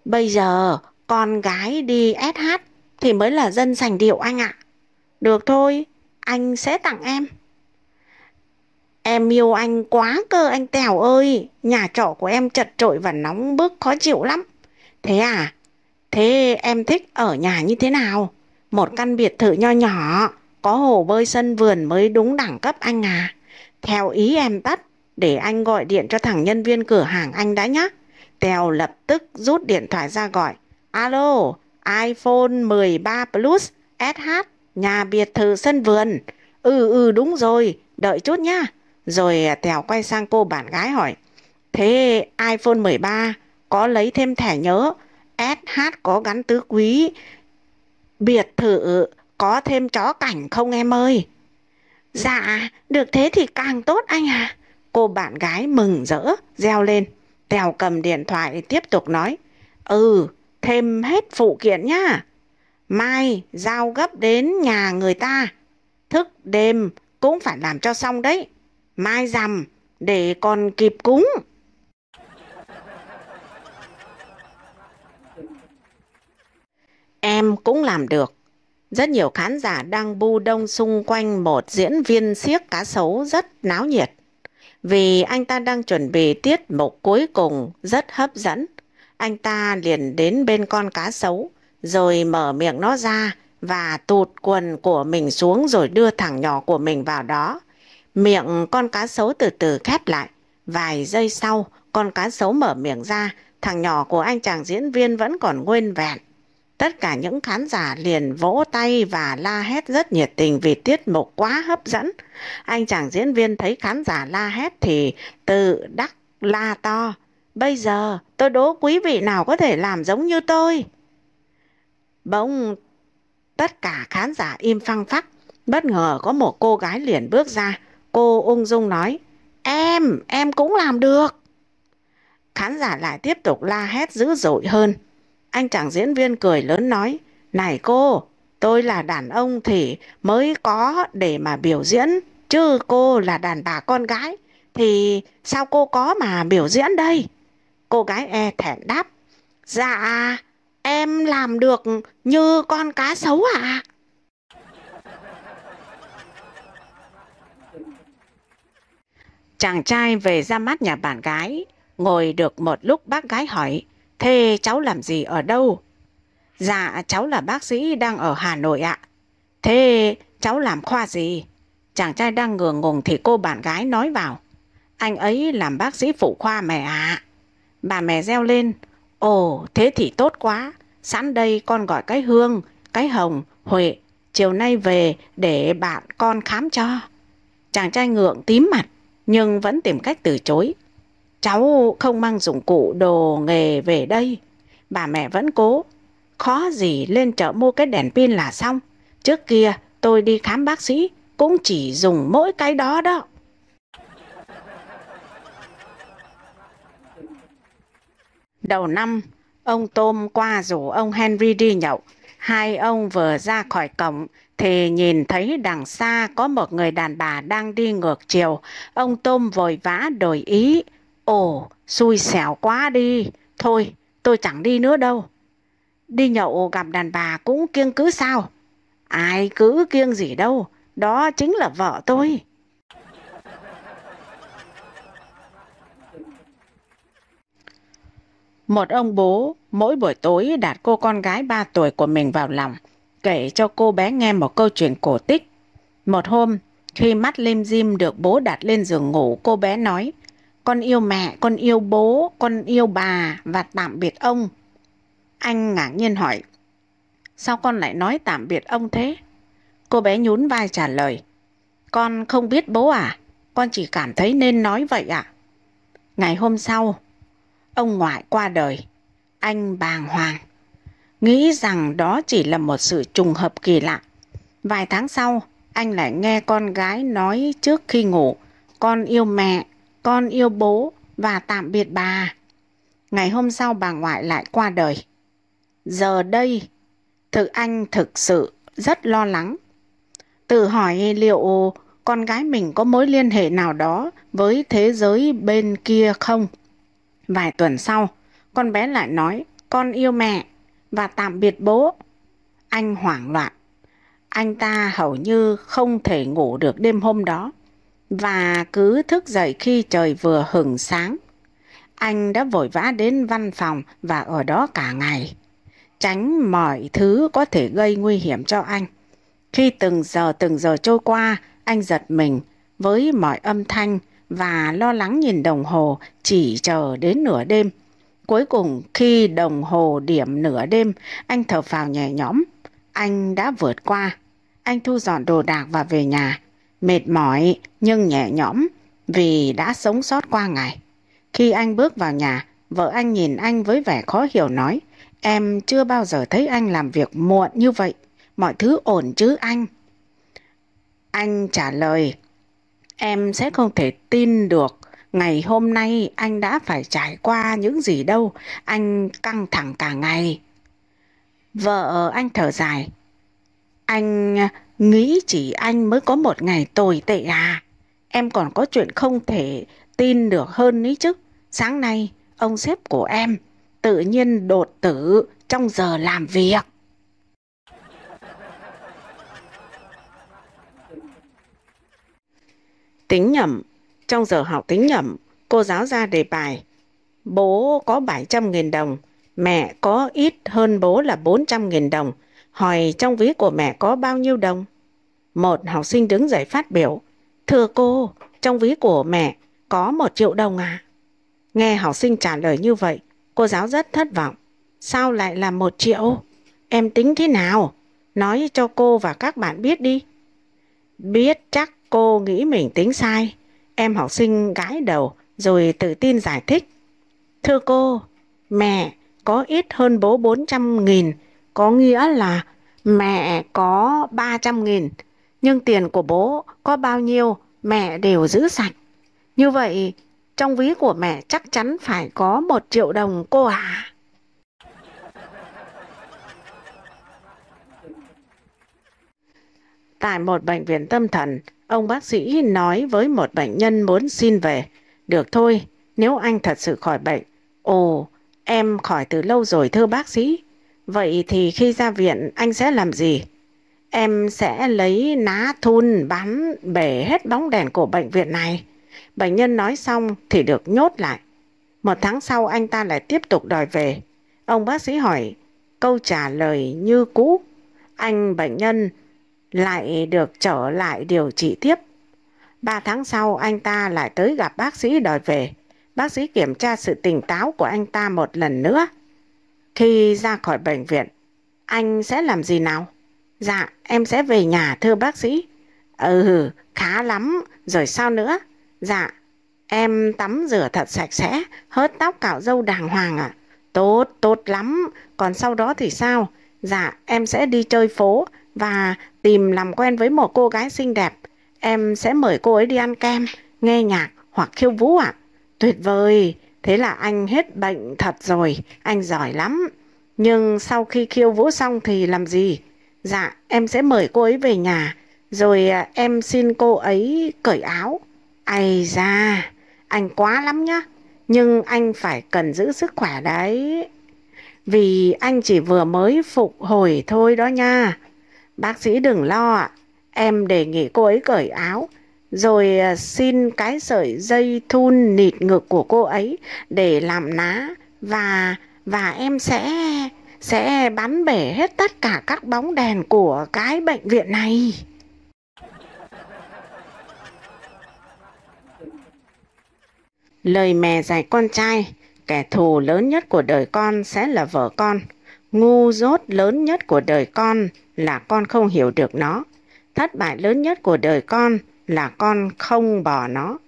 Bây giờ con gái đi SH thì mới là dân sành điệu anh ạ. Được thôi, anh sẽ tặng em. Em yêu anh quá cơ anh Tèo ơi, nhà trọ của em chật trội và nóng bức khó chịu lắm. Thế à? Thế em thích ở nhà như thế nào? Một căn biệt thự nho nhỏ, có hồ bơi sân vườn mới đúng đẳng cấp anh à. Theo ý em tắt, để anh gọi điện cho thằng nhân viên cửa hàng anh đã nhé. Tèo lập tức rút điện thoại ra gọi. Alo, iPhone 13 Plus SH, nhà biệt thự sân vườn. Ừ ừ đúng rồi, đợi chút nhá. Rồi à, Tèo quay sang cô bạn gái hỏi. Thế iPhone 13 có lấy thêm thẻ nhớ, SH có gắn tứ quý, biệt thự có thêm chó cảnh không em ơi? Dạ, được thế thì càng tốt anh à. Cô bạn gái mừng rỡ, reo lên. Tèo cầm điện thoại tiếp tục nói. Ừ, thêm hết phụ kiện nhá. Mai giao gấp đến nhà người ta. Thức đêm cũng phải làm cho xong đấy. Mai rằm để còn kịp cúng. Em cũng làm được. Rất nhiều khán giả đang bu đông xung quanh một diễn viên siếc cá sấu rất náo nhiệt. Vì anh ta đang chuẩn bị tiết mục cuối cùng rất hấp dẫn, anh ta liền đến bên con cá sấu, rồi mở miệng nó ra và tụt quần của mình xuống rồi đưa thằng nhỏ của mình vào đó. Miệng con cá sấu từ từ khép lại. Vài giây sau, con cá sấu mở miệng ra, thằng nhỏ của anh chàng diễn viên vẫn còn nguyên vẹn. Tất cả những khán giả liền vỗ tay và la hét rất nhiệt tình vì tiết mục quá hấp dẫn. Anh chàng diễn viên thấy khán giả la hét thì tự đắc la to. Bây giờ tôi đố quý vị nào có thể làm giống như tôi. Bỗng tất cả khán giả im phăng phắc. Bất ngờ có một cô gái liền bước ra. Cô ung dung nói, em, em cũng làm được. Khán giả lại tiếp tục la hét dữ dội hơn. Anh chàng diễn viên cười lớn nói, Này cô, tôi là đàn ông thì mới có để mà biểu diễn, chứ cô là đàn bà con gái, thì sao cô có mà biểu diễn đây? Cô gái e thẹn đáp, Dạ, em làm được như con cá sấu ạ. À? Chàng trai về ra mắt nhà bạn gái, ngồi được một lúc bác gái hỏi, Thế cháu làm gì ở đâu? Dạ cháu là bác sĩ đang ở Hà Nội ạ. Thế cháu làm khoa gì? Chàng trai đang ngừa ngùng thì cô bạn gái nói vào. Anh ấy làm bác sĩ phụ khoa mẹ ạ. Bà mẹ reo lên. Ồ thế thì tốt quá. Sẵn đây con gọi cái Hương, cái Hồng, Huệ. Chiều nay về để bạn con khám cho. Chàng trai ngượng tím mặt nhưng vẫn tìm cách từ chối. Cháu không mang dụng cụ đồ nghề về đây. Bà mẹ vẫn cố. Khó gì lên chợ mua cái đèn pin là xong. Trước kia tôi đi khám bác sĩ cũng chỉ dùng mỗi cái đó đó. Đầu năm, ông Tôm qua rủ ông Henry đi nhậu. Hai ông vừa ra khỏi cổng thì nhìn thấy đằng xa có một người đàn bà đang đi ngược chiều. Ông Tôm vội vã đổi ý, Ồ, xui xẻo quá đi. Thôi, tôi chẳng đi nữa đâu. Đi nhậu gặp đàn bà cũng kiêng cứ sao? Ai cứ kiêng gì đâu, đó chính là vợ tôi. Một ông bố mỗi buổi tối đặt cô con gái 3 tuổi của mình vào lòng, kể cho cô bé nghe một câu chuyện cổ tích. Một hôm, khi mắt lim dim được bố đặt lên giường ngủ, cô bé nói, con yêu mẹ, con yêu bố, con yêu bà và tạm biệt ông. Anh ngạc nhiên hỏi, sao con lại nói tạm biệt ông thế? Cô bé nhún vai trả lời, con không biết bố à, con chỉ cảm thấy nên nói vậy ạ. À? Ngày hôm sau, ông ngoại qua đời, anh bàng hoàng, nghĩ rằng đó chỉ là một sự trùng hợp kỳ lạ. Vài tháng sau, anh lại nghe con gái nói trước khi ngủ, con yêu mẹ, con yêu bố và tạm biệt bà. Ngày hôm sau bà ngoại lại qua đời. Giờ đây, thực anh thực sự rất lo lắng. Tự hỏi liệu con gái mình có mối liên hệ nào đó với thế giới bên kia không? Vài tuần sau, con bé lại nói con yêu mẹ và tạm biệt bố. Anh hoảng loạn. Anh ta hầu như không thể ngủ được đêm hôm đó và cứ thức dậy khi trời vừa hửng sáng. Anh đã vội vã đến văn phòng và ở đó cả ngày, tránh mọi thứ có thể gây nguy hiểm cho anh. Khi từng giờ từng giờ trôi qua, anh giật mình với mọi âm thanh và lo lắng nhìn đồng hồ chỉ chờ đến nửa đêm. Cuối cùng khi đồng hồ điểm nửa đêm, anh thở phào nhẹ nhõm. Anh đã vượt qua. Anh thu dọn đồ đạc và về nhà mệt mỏi nhưng nhẹ nhõm vì đã sống sót qua ngày. Khi anh bước vào nhà, vợ anh nhìn anh với vẻ khó hiểu nói, em chưa bao giờ thấy anh làm việc muộn như vậy, mọi thứ ổn chứ anh. Anh trả lời, em sẽ không thể tin được ngày hôm nay anh đã phải trải qua những gì đâu, anh căng thẳng cả ngày. Vợ anh thở dài, anh Nghĩ chỉ anh mới có một ngày tồi tệ à. Em còn có chuyện không thể tin được hơn ý chứ. Sáng nay, ông sếp của em tự nhiên đột tử trong giờ làm việc. Tính nhẩm, trong giờ học tính nhẩm, cô giáo ra đề bài. Bố có 700.000 đồng, mẹ có ít hơn bố là 400.000 đồng. Hỏi trong ví của mẹ có bao nhiêu đồng? Một học sinh đứng dậy phát biểu, Thưa cô, trong ví của mẹ có một triệu đồng à? Nghe học sinh trả lời như vậy, cô giáo rất thất vọng. Sao lại là một triệu? Em tính thế nào? Nói cho cô và các bạn biết đi. Biết chắc cô nghĩ mình tính sai. Em học sinh gãi đầu rồi tự tin giải thích. Thưa cô, mẹ có ít hơn bố 400 nghìn, có nghĩa là mẹ có 300 nghìn nhưng tiền của bố có bao nhiêu mẹ đều giữ sạch. Như vậy, trong ví của mẹ chắc chắn phải có một triệu đồng cô à. Tại một bệnh viện tâm thần, ông bác sĩ nói với một bệnh nhân muốn xin về. Được thôi, nếu anh thật sự khỏi bệnh. Ồ, em khỏi từ lâu rồi thưa bác sĩ. Vậy thì khi ra viện anh sẽ làm gì? Em sẽ lấy ná thun bắn bể hết bóng đèn của bệnh viện này. Bệnh nhân nói xong thì được nhốt lại. Một tháng sau anh ta lại tiếp tục đòi về. Ông bác sĩ hỏi, câu trả lời như cũ. Anh bệnh nhân lại được trở lại điều trị tiếp. Ba tháng sau anh ta lại tới gặp bác sĩ đòi về. Bác sĩ kiểm tra sự tỉnh táo của anh ta một lần nữa. Khi ra khỏi bệnh viện, anh sẽ làm gì nào? Dạ, em sẽ về nhà thưa bác sĩ. Ừ, khá lắm, rồi sao nữa? Dạ, em tắm rửa thật sạch sẽ, hớt tóc cạo râu đàng hoàng ạ. Tốt, tốt lắm, còn sau đó thì sao? Dạ, em sẽ đi chơi phố và tìm làm quen với một cô gái xinh đẹp. Em sẽ mời cô ấy đi ăn kem, nghe nhạc hoặc khiêu vũ ạ. Tuyệt vời, thế là anh hết bệnh thật rồi, anh giỏi lắm. Nhưng sau khi khiêu vũ xong thì làm gì? Dạ, em sẽ mời cô ấy về nhà, rồi à, em xin cô ấy cởi áo. Ây da, anh quá lắm nhá, nhưng anh phải cần giữ sức khỏe đấy. Vì anh chỉ vừa mới phục hồi thôi đó nha. Bác sĩ đừng lo ạ, em đề nghị cô ấy cởi áo, rồi à, xin cái sợi dây thun nịt ngực của cô ấy để làm ná và và em sẽ sẽ bắn bể hết tất cả các bóng đèn của cái bệnh viện này. Lời mẹ dạy con trai, kẻ thù lớn nhất của đời con sẽ là vợ con. Ngu dốt lớn nhất của đời con là con không hiểu được nó. Thất bại lớn nhất của đời con là con không bỏ nó.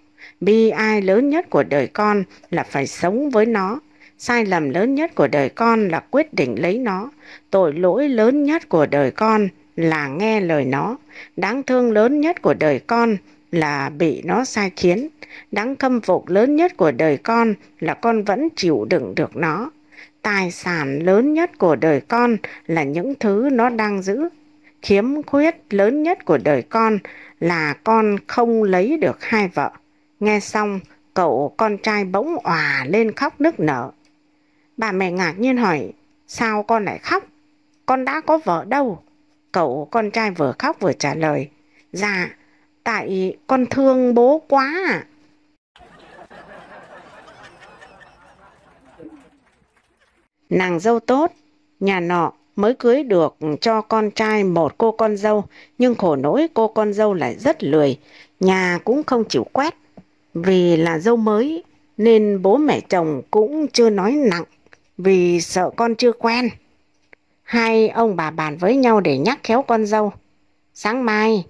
Bi ai lớn nhất của đời con là phải sống với nó sai lầm lớn nhất của đời con là quyết định lấy nó tội lỗi lớn nhất của đời con là nghe lời nó đáng thương lớn nhất của đời con là bị nó sai khiến đáng khâm phục lớn nhất của đời con là con vẫn chịu đựng được nó tài sản lớn nhất của đời con là những thứ nó đang giữ khiếm khuyết lớn nhất của đời con là con không lấy được hai vợ nghe xong cậu con trai bỗng òa lên khóc nức nở Bà mẹ ngạc nhiên hỏi, sao con lại khóc? Con đã có vợ đâu? Cậu con trai vừa khóc vừa trả lời, dạ, tại con thương bố quá à. Nàng dâu tốt, nhà nọ mới cưới được cho con trai một cô con dâu, nhưng khổ nỗi cô con dâu lại rất lười, nhà cũng không chịu quét. Vì là dâu mới nên bố mẹ chồng cũng chưa nói nặng vì sợ con chưa quen. Hai ông bà bàn với nhau để nhắc khéo con dâu. Sáng mai,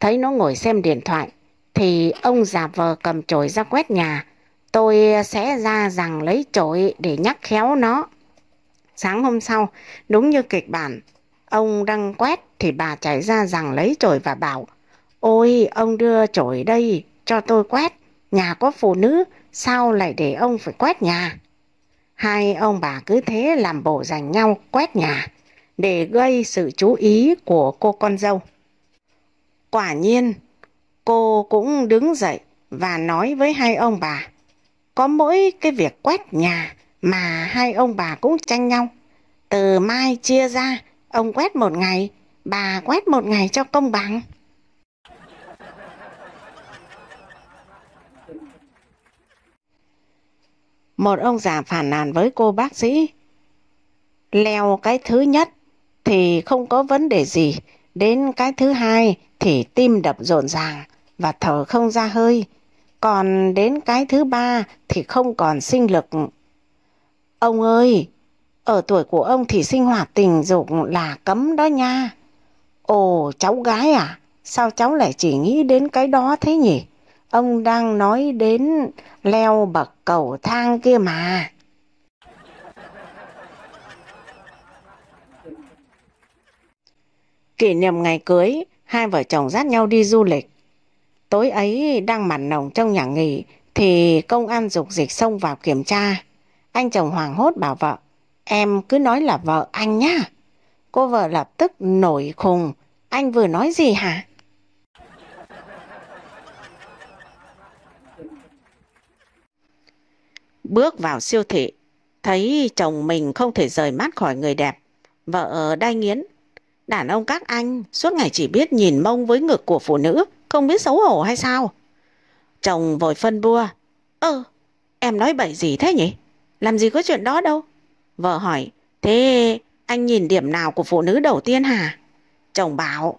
thấy nó ngồi xem điện thoại, thì ông già vờ cầm chổi ra quét nhà. Tôi sẽ ra rằng lấy chổi để nhắc khéo nó. Sáng hôm sau, đúng như kịch bản, ông đang quét thì bà chạy ra rằng lấy chổi và bảo Ôi, ông đưa chổi đây cho tôi quét, nhà có phụ nữ, sao lại để ông phải quét nhà? Hai ông bà cứ thế làm bổ giành nhau quét nhà để gây sự chú ý của cô con dâu. Quả nhiên, cô cũng đứng dậy và nói với hai ông bà. Có mỗi cái việc quét nhà mà hai ông bà cũng tranh nhau. Từ mai chia ra, ông quét một ngày, bà quét một ngày cho công bằng. Một ông già phản nàn với cô bác sĩ. Leo cái thứ nhất thì không có vấn đề gì, đến cái thứ hai thì tim đập rộn ràng và thở không ra hơi. Còn đến cái thứ ba thì không còn sinh lực. Ông ơi, ở tuổi của ông thì sinh hoạt tình dục là cấm đó nha. Ồ, cháu gái à? Sao cháu lại chỉ nghĩ đến cái đó thế nhỉ? Ông đang nói đến leo bậc cầu thang kia mà. Kỷ niệm ngày cưới, hai vợ chồng dắt nhau đi du lịch. Tối ấy đang mặn nồng trong nhà nghỉ thì công an dục dịch xông vào kiểm tra. Anh chồng hoàng hốt bảo vợ, em cứ nói là vợ anh nhá. Cô vợ lập tức nổi khùng, anh vừa nói gì hả? Bước vào siêu thị, thấy chồng mình không thể rời mắt khỏi người đẹp, vợ đai nghiến. Đàn ông các anh suốt ngày chỉ biết nhìn mông với ngực của phụ nữ, không biết xấu hổ hay sao? Chồng vội phân bua. Ơ, em nói bậy gì thế nhỉ? Làm gì có chuyện đó đâu. Vợ hỏi, thế anh nhìn điểm nào của phụ nữ đầu tiên hả? Chồng bảo,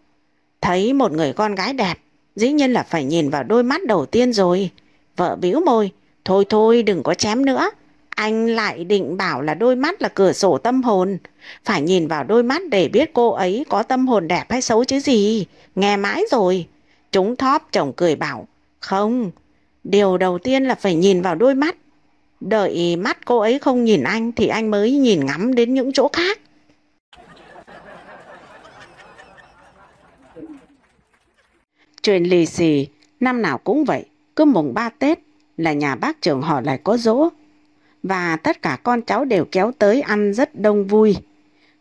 thấy một người con gái đẹp, dĩ nhiên là phải nhìn vào đôi mắt đầu tiên rồi. Vợ bĩu môi, Thôi thôi đừng có chém nữa Anh lại định bảo là đôi mắt là cửa sổ tâm hồn Phải nhìn vào đôi mắt để biết cô ấy có tâm hồn đẹp hay xấu chứ gì Nghe mãi rồi Chúng thóp chồng cười bảo Không Điều đầu tiên là phải nhìn vào đôi mắt Đợi mắt cô ấy không nhìn anh Thì anh mới nhìn ngắm đến những chỗ khác Chuyện lì xì Năm nào cũng vậy Cứ mùng 3 Tết là nhà bác trưởng họ lại có dỗ và tất cả con cháu đều kéo tới ăn rất đông vui.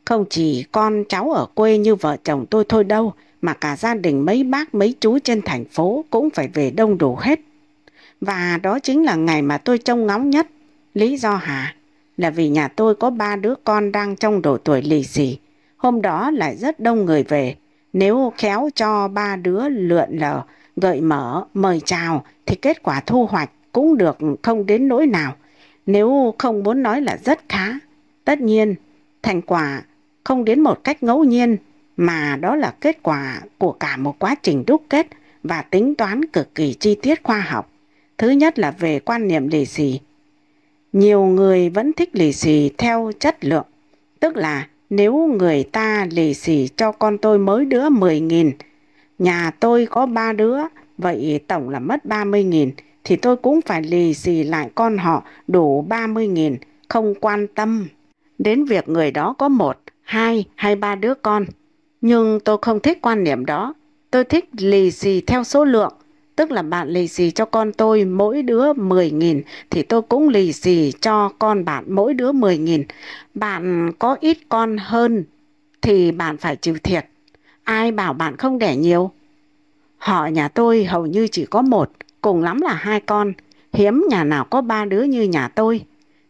Không chỉ con cháu ở quê như vợ chồng tôi thôi đâu, mà cả gia đình mấy bác mấy chú trên thành phố cũng phải về đông đủ hết. Và đó chính là ngày mà tôi trông ngóng nhất. Lý do hả? Là vì nhà tôi có ba đứa con đang trong độ tuổi lì xì. Hôm đó lại rất đông người về. Nếu khéo cho ba đứa lượn lờ, gợi mở, mời chào thì kết quả thu hoạch cũng được không đến nỗi nào, nếu không muốn nói là rất khá. Tất nhiên, thành quả không đến một cách ngẫu nhiên, mà đó là kết quả của cả một quá trình đúc kết và tính toán cực kỳ chi tiết khoa học. Thứ nhất là về quan niệm lì xì. Nhiều người vẫn thích lì xì theo chất lượng, tức là nếu người ta lì xì cho con tôi mới đứa 10.000, nhà tôi có 3 đứa, vậy tổng là mất 30.000, thì tôi cũng phải lì xì lại con họ đủ 30.000, không quan tâm đến việc người đó có một, hai hay ba đứa con. Nhưng tôi không thích quan niệm đó. Tôi thích lì xì theo số lượng, tức là bạn lì xì cho con tôi mỗi đứa 10.000 thì tôi cũng lì xì cho con bạn mỗi đứa 10.000. Bạn có ít con hơn thì bạn phải chịu thiệt. Ai bảo bạn không đẻ nhiều? Họ nhà tôi hầu như chỉ có một, cùng lắm là hai con, hiếm nhà nào có ba đứa như nhà tôi.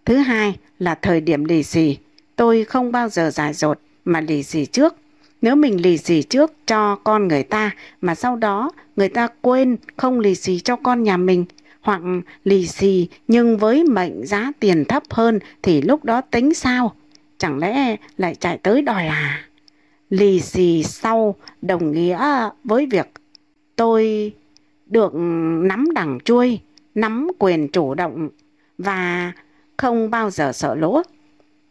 Thứ hai là thời điểm lì xì, tôi không bao giờ dài dột mà lì xì trước. Nếu mình lì xì trước cho con người ta mà sau đó người ta quên không lì xì cho con nhà mình hoặc lì xì nhưng với mệnh giá tiền thấp hơn thì lúc đó tính sao? Chẳng lẽ lại chạy tới đòi à? Lì xì sau đồng nghĩa với việc tôi được ừ, nắm đằng chui, nắm quyền chủ động và không bao giờ sợ lỗ.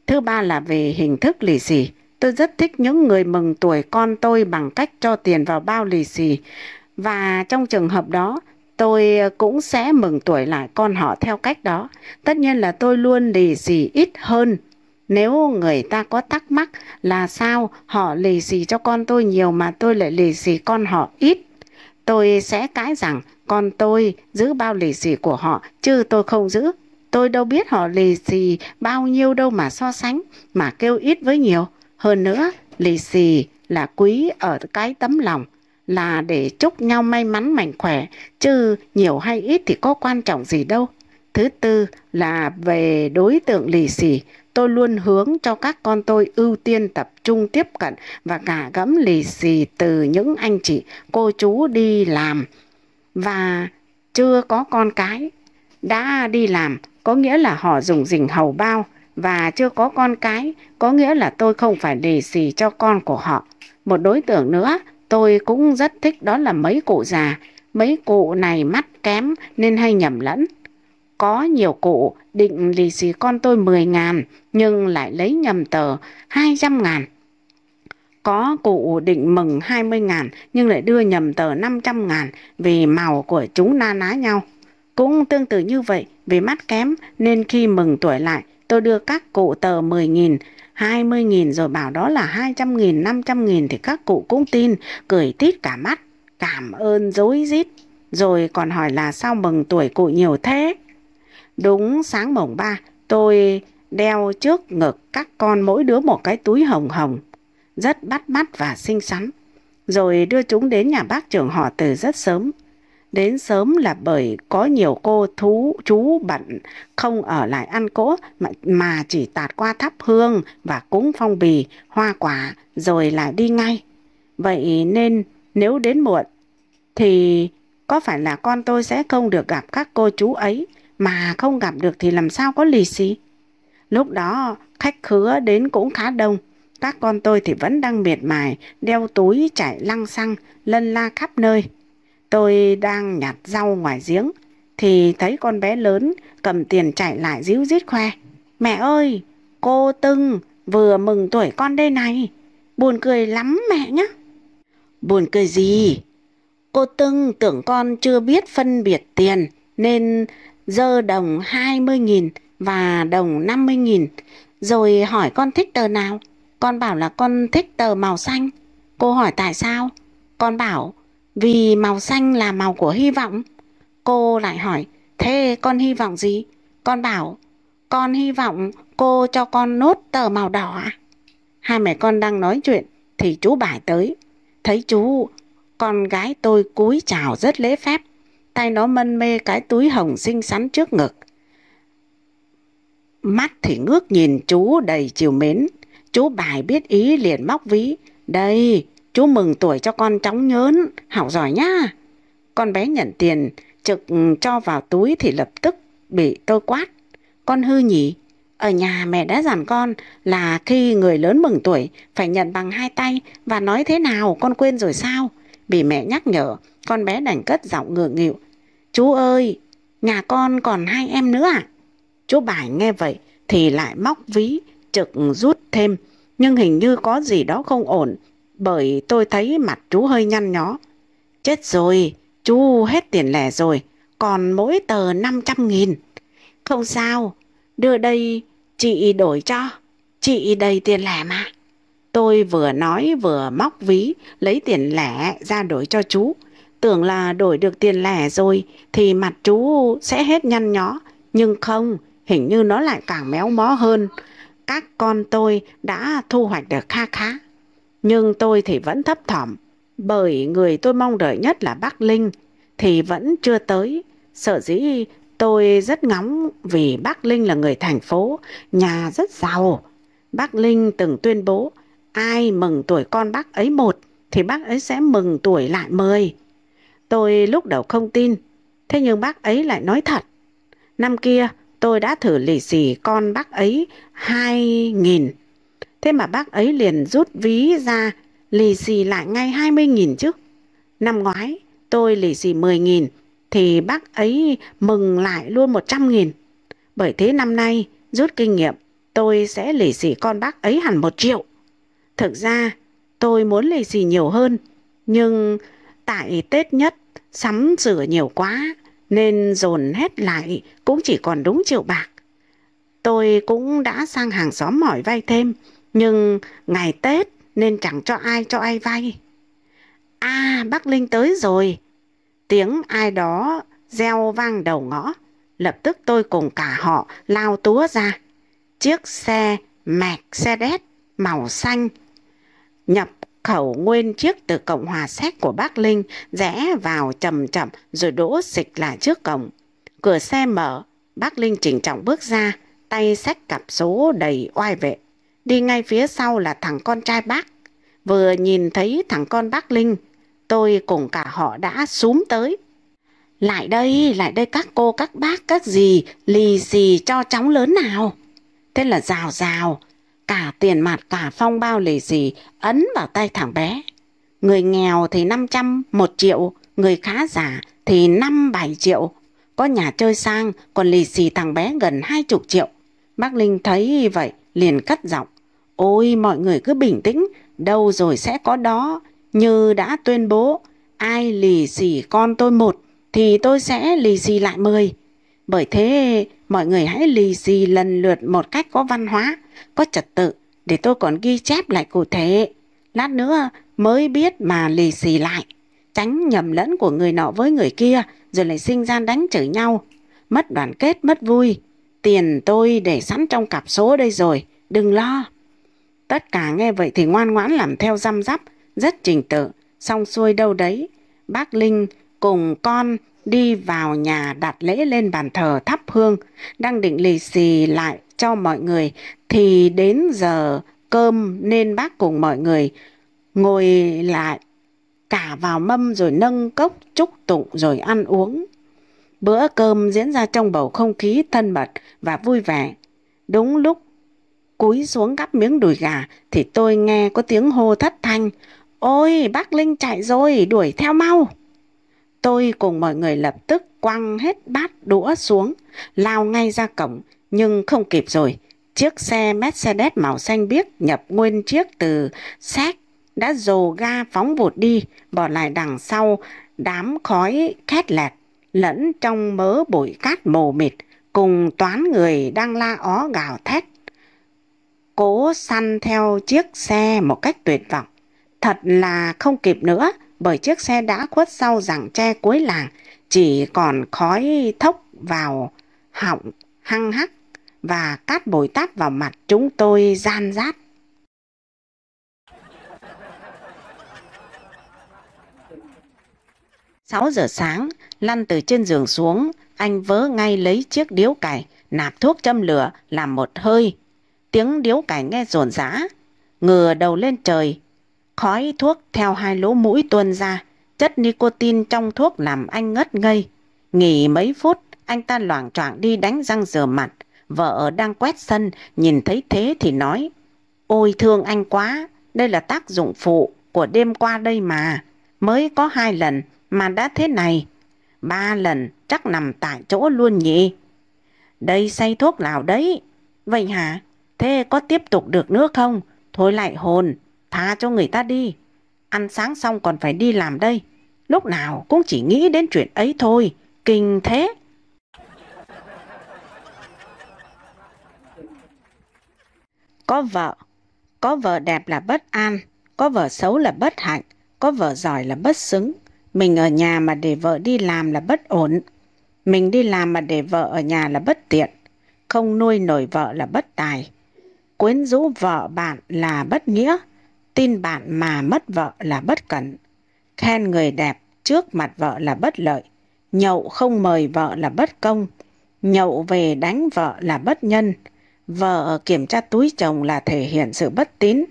Thứ ba là về hình thức lì xì. Tôi rất thích những người mừng tuổi con tôi bằng cách cho tiền vào bao lì xì. Và trong trường hợp đó, tôi cũng sẽ mừng tuổi lại con họ theo cách đó. Tất nhiên là tôi luôn lì xì ít hơn. Nếu người ta có thắc mắc là sao họ lì xì cho con tôi nhiều mà tôi lại lì xì con họ ít Tôi sẽ cãi rằng con tôi giữ bao lì xì của họ chứ tôi không giữ. Tôi đâu biết họ lì xì bao nhiêu đâu mà so sánh mà kêu ít với nhiều. Hơn nữa lì xì là quý ở cái tấm lòng là để chúc nhau may mắn mạnh khỏe chứ nhiều hay ít thì có quan trọng gì đâu. Thứ tư là về đối tượng lì xì tôi luôn hướng cho các con tôi ưu tiên tập trung tiếp cận và cả gẫm lì xì từ những anh chị, cô chú đi làm và chưa có con cái. Đã đi làm có nghĩa là họ dùng dình hầu bao và chưa có con cái có nghĩa là tôi không phải lì xì cho con của họ. Một đối tượng nữa tôi cũng rất thích đó là mấy cụ già. Mấy cụ này mắt kém nên hay nhầm lẫn có nhiều cụ định lì xì con tôi 10 ngàn nhưng lại lấy nhầm tờ 200 ngàn. Có cụ định mừng 20 ngàn nhưng lại đưa nhầm tờ 500 ngàn vì màu của chúng na ná nhau. Cũng tương tự như vậy vì mắt kém nên khi mừng tuổi lại tôi đưa các cụ tờ 10 nghìn 20 nghìn rồi bảo đó là 200 nghìn 500 nghìn thì các cụ cũng tin, cười tít cả mắt, cảm ơn dối rít rồi còn hỏi là sao mừng tuổi cụ nhiều thế. Đúng sáng mồng ba, tôi đeo trước ngực các con mỗi đứa một cái túi hồng hồng, rất bắt mắt và xinh xắn. Rồi đưa chúng đến nhà bác trưởng họ từ rất sớm. Đến sớm là bởi có nhiều cô thú chú bận không ở lại ăn cỗ mà, mà chỉ tạt qua thắp hương và cúng phong bì, hoa quả rồi lại đi ngay. Vậy nên nếu đến muộn thì có phải là con tôi sẽ không được gặp các cô chú ấy mà không gặp được thì làm sao có lì xì. Lúc đó khách khứa đến cũng khá đông, các con tôi thì vẫn đang miệt mài, đeo túi chạy lăng xăng, lân la khắp nơi. Tôi đang nhặt rau ngoài giếng, thì thấy con bé lớn cầm tiền chạy lại díu dít khoe. Mẹ ơi, cô Tưng vừa mừng tuổi con đây này, buồn cười lắm mẹ nhá. Buồn cười gì? Cô Tưng tưởng con chưa biết phân biệt tiền nên dơ đồng 20.000 và đồng 50.000, rồi hỏi con thích tờ nào. Con bảo là con thích tờ màu xanh. Cô hỏi tại sao? Con bảo vì màu xanh là màu của hy vọng. Cô lại hỏi, thế con hy vọng gì? Con bảo, con hy vọng cô cho con nốt tờ màu đỏ. Hai mẹ con đang nói chuyện thì chú Bài tới. Thấy chú, con gái tôi cúi chào rất lễ phép tay nó mân mê cái túi hồng xinh xắn trước ngực. Mắt thì ngước nhìn chú đầy chiều mến. Chú bài biết ý liền móc ví. Đây, chú mừng tuổi cho con chóng nhớn, hảo giỏi nhá. Con bé nhận tiền, trực cho vào túi thì lập tức bị tôi quát. Con hư nhỉ? Ở nhà mẹ đã dặn con là khi người lớn mừng tuổi phải nhận bằng hai tay và nói thế nào con quên rồi sao? Bị mẹ nhắc nhở, con bé đành cất giọng ngượng nghịu. Chú ơi, nhà con còn hai em nữa à? Chú Bài nghe vậy thì lại móc ví, trực rút thêm. Nhưng hình như có gì đó không ổn, bởi tôi thấy mặt chú hơi nhăn nhó. Chết rồi, chú hết tiền lẻ rồi, còn mỗi tờ 500 nghìn. Không sao, đưa đây chị đổi cho, chị đầy tiền lẻ mà. Tôi vừa nói vừa móc ví, lấy tiền lẻ ra đổi cho chú. Tưởng là đổi được tiền lẻ rồi thì mặt chú sẽ hết nhăn nhó. Nhưng không, hình như nó lại càng méo mó hơn. Các con tôi đã thu hoạch được kha khá. Nhưng tôi thì vẫn thấp thỏm, bởi người tôi mong đợi nhất là Bắc Linh thì vẫn chưa tới. sợ dĩ tôi rất ngóng vì Bắc Linh là người thành phố, nhà rất giàu. Bắc Linh từng tuyên bố Ai mừng tuổi con bác ấy một thì bác ấy sẽ mừng tuổi lại mười. Tôi lúc đầu không tin, thế nhưng bác ấy lại nói thật. Năm kia tôi đã thử lì xì con bác ấy hai nghìn. Thế mà bác ấy liền rút ví ra lì xì lại ngay hai mươi nghìn chứ. Năm ngoái tôi lì xì mười nghìn thì bác ấy mừng lại luôn một trăm nghìn. Bởi thế năm nay rút kinh nghiệm tôi sẽ lì xì con bác ấy hẳn một triệu. Thực ra tôi muốn lì xì nhiều hơn, nhưng tại Tết nhất sắm sửa nhiều quá nên dồn hết lại cũng chỉ còn đúng triệu bạc. Tôi cũng đã sang hàng xóm mỏi vay thêm, nhưng ngày Tết nên chẳng cho ai cho ai vay. À, bác Linh tới rồi. Tiếng ai đó reo vang đầu ngõ. Lập tức tôi cùng cả họ lao túa ra. Chiếc xe mẹt xe màu xanh nhập khẩu nguyên chiếc từ Cộng hòa Séc của Bắc Linh, rẽ vào chậm chậm rồi đỗ xịch lại trước cổng. Cửa xe mở, Bắc Linh chỉnh trọng bước ra, tay xách cặp số đầy oai vệ. Đi ngay phía sau là thằng con trai bác. Vừa nhìn thấy thằng con bác Linh, tôi cùng cả họ đã súm tới. Lại đây, lại đây các cô, các bác, các gì, lì gì cho cháu lớn nào. Thế là rào rào, Cả tiền mặt cả phong bao lì xì ấn vào tay thằng bé. Người nghèo thì 500, 1 triệu, người khá giả thì 5-7 triệu. Có nhà chơi sang còn lì xì thằng bé gần 20 triệu. Bác Linh thấy vậy liền cất giọng. Ôi mọi người cứ bình tĩnh, đâu rồi sẽ có đó. Như đã tuyên bố, ai lì xì con tôi một thì tôi sẽ lì xì lại mười. Bởi thế mọi người hãy lì xì lần lượt một cách có văn hóa có trật tự để tôi còn ghi chép lại cụ thể. Lát nữa mới biết mà lì xì lại. Tránh nhầm lẫn của người nọ với người kia rồi lại sinh ra đánh chửi nhau. Mất đoàn kết, mất vui. Tiền tôi để sẵn trong cặp số đây rồi, đừng lo. Tất cả nghe vậy thì ngoan ngoãn làm theo răm rắp, rất trình tự, xong xuôi đâu đấy. Bác Linh cùng con đi vào nhà đặt lễ lên bàn thờ thắp hương, đang định lì xì lại cho mọi người thì đến giờ cơm nên bác cùng mọi người ngồi lại cả vào mâm rồi nâng cốc chúc tụng rồi ăn uống. Bữa cơm diễn ra trong bầu không khí thân mật và vui vẻ. Đúng lúc cúi xuống gắp miếng đùi gà thì tôi nghe có tiếng hô thất thanh. Ôi bác Linh chạy rồi đuổi theo mau. Tôi cùng mọi người lập tức quăng hết bát đũa xuống, lao ngay ra cổng nhưng không kịp rồi. Chiếc xe Mercedes màu xanh biếc nhập nguyên chiếc từ xác đã dồ ga phóng vụt đi, bỏ lại đằng sau đám khói khét lẹt, lẫn trong mớ bụi cát mồ mịt, cùng toán người đang la ó gào thét. Cố săn theo chiếc xe một cách tuyệt vọng. Thật là không kịp nữa, bởi chiếc xe đã khuất sau rặng tre cuối làng, chỉ còn khói thốc vào họng hăng hắc và cát bồi tát vào mặt chúng tôi gian rát. Sáu giờ sáng, lăn từ trên giường xuống, anh vớ ngay lấy chiếc điếu cày, nạp thuốc châm lửa, làm một hơi. Tiếng điếu cày nghe rồn rã, ngừa đầu lên trời. Khói thuốc theo hai lỗ mũi tuôn ra, chất nicotine trong thuốc làm anh ngất ngây. Nghỉ mấy phút, anh ta loảng choảng đi đánh răng rửa mặt, Vợ đang quét sân, nhìn thấy thế thì nói, ôi thương anh quá, đây là tác dụng phụ của đêm qua đây mà. Mới có hai lần mà đã thế này. Ba lần chắc nằm tại chỗ luôn nhỉ? Đây say thuốc lào đấy. Vậy hả? Thế có tiếp tục được nữa không? Thôi lại hồn, tha cho người ta đi. Ăn sáng xong còn phải đi làm đây. Lúc nào cũng chỉ nghĩ đến chuyện ấy thôi. Kinh thế. có vợ. Có vợ đẹp là bất an, có vợ xấu là bất hạnh, có vợ giỏi là bất xứng. Mình ở nhà mà để vợ đi làm là bất ổn. Mình đi làm mà để vợ ở nhà là bất tiện. Không nuôi nổi vợ là bất tài. Quyến rũ vợ bạn là bất nghĩa. Tin bạn mà mất vợ là bất cẩn. Khen người đẹp trước mặt vợ là bất lợi. Nhậu không mời vợ là bất công. Nhậu về đánh vợ là bất nhân. Vợ kiểm tra túi chồng là thể hiện sự bất tín.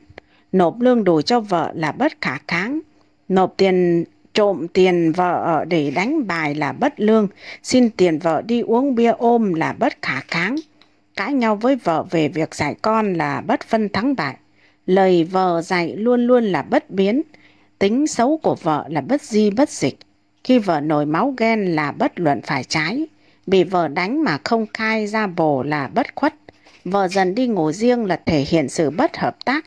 Nộp lương đủ cho vợ là bất khả kháng. Nộp tiền trộm tiền vợ để đánh bài là bất lương. Xin tiền vợ đi uống bia ôm là bất khả kháng. Cãi nhau với vợ về việc dạy con là bất phân thắng bại. Lời vợ dạy luôn luôn là bất biến. Tính xấu của vợ là bất di bất dịch. Khi vợ nổi máu ghen là bất luận phải trái. Bị vợ đánh mà không khai ra bồ là bất khuất. Vợ dần đi ngủ riêng là thể hiện sự bất hợp tác.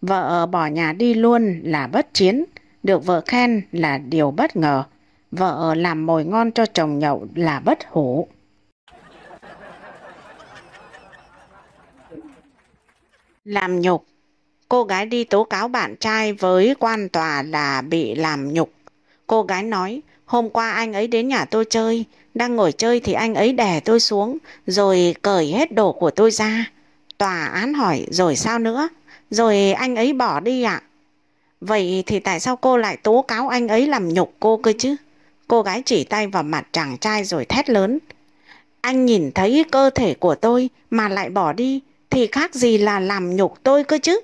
Vợ bỏ nhà đi luôn là bất chiến, được vợ khen là điều bất ngờ. Vợ làm mồi ngon cho chồng nhậu là bất hủ. Làm nhục Cô gái đi tố cáo bạn trai với quan tòa là bị làm nhục. Cô gái nói, hôm qua anh ấy đến nhà tôi chơi, đang ngồi chơi thì anh ấy đè tôi xuống, rồi cởi hết đồ của tôi ra. Tòa án hỏi rồi sao nữa? Rồi anh ấy bỏ đi ạ. Vậy thì tại sao cô lại tố cáo anh ấy làm nhục cô cơ chứ? Cô gái chỉ tay vào mặt chàng trai rồi thét lớn. Anh nhìn thấy cơ thể của tôi mà lại bỏ đi thì khác gì là làm nhục tôi cơ chứ?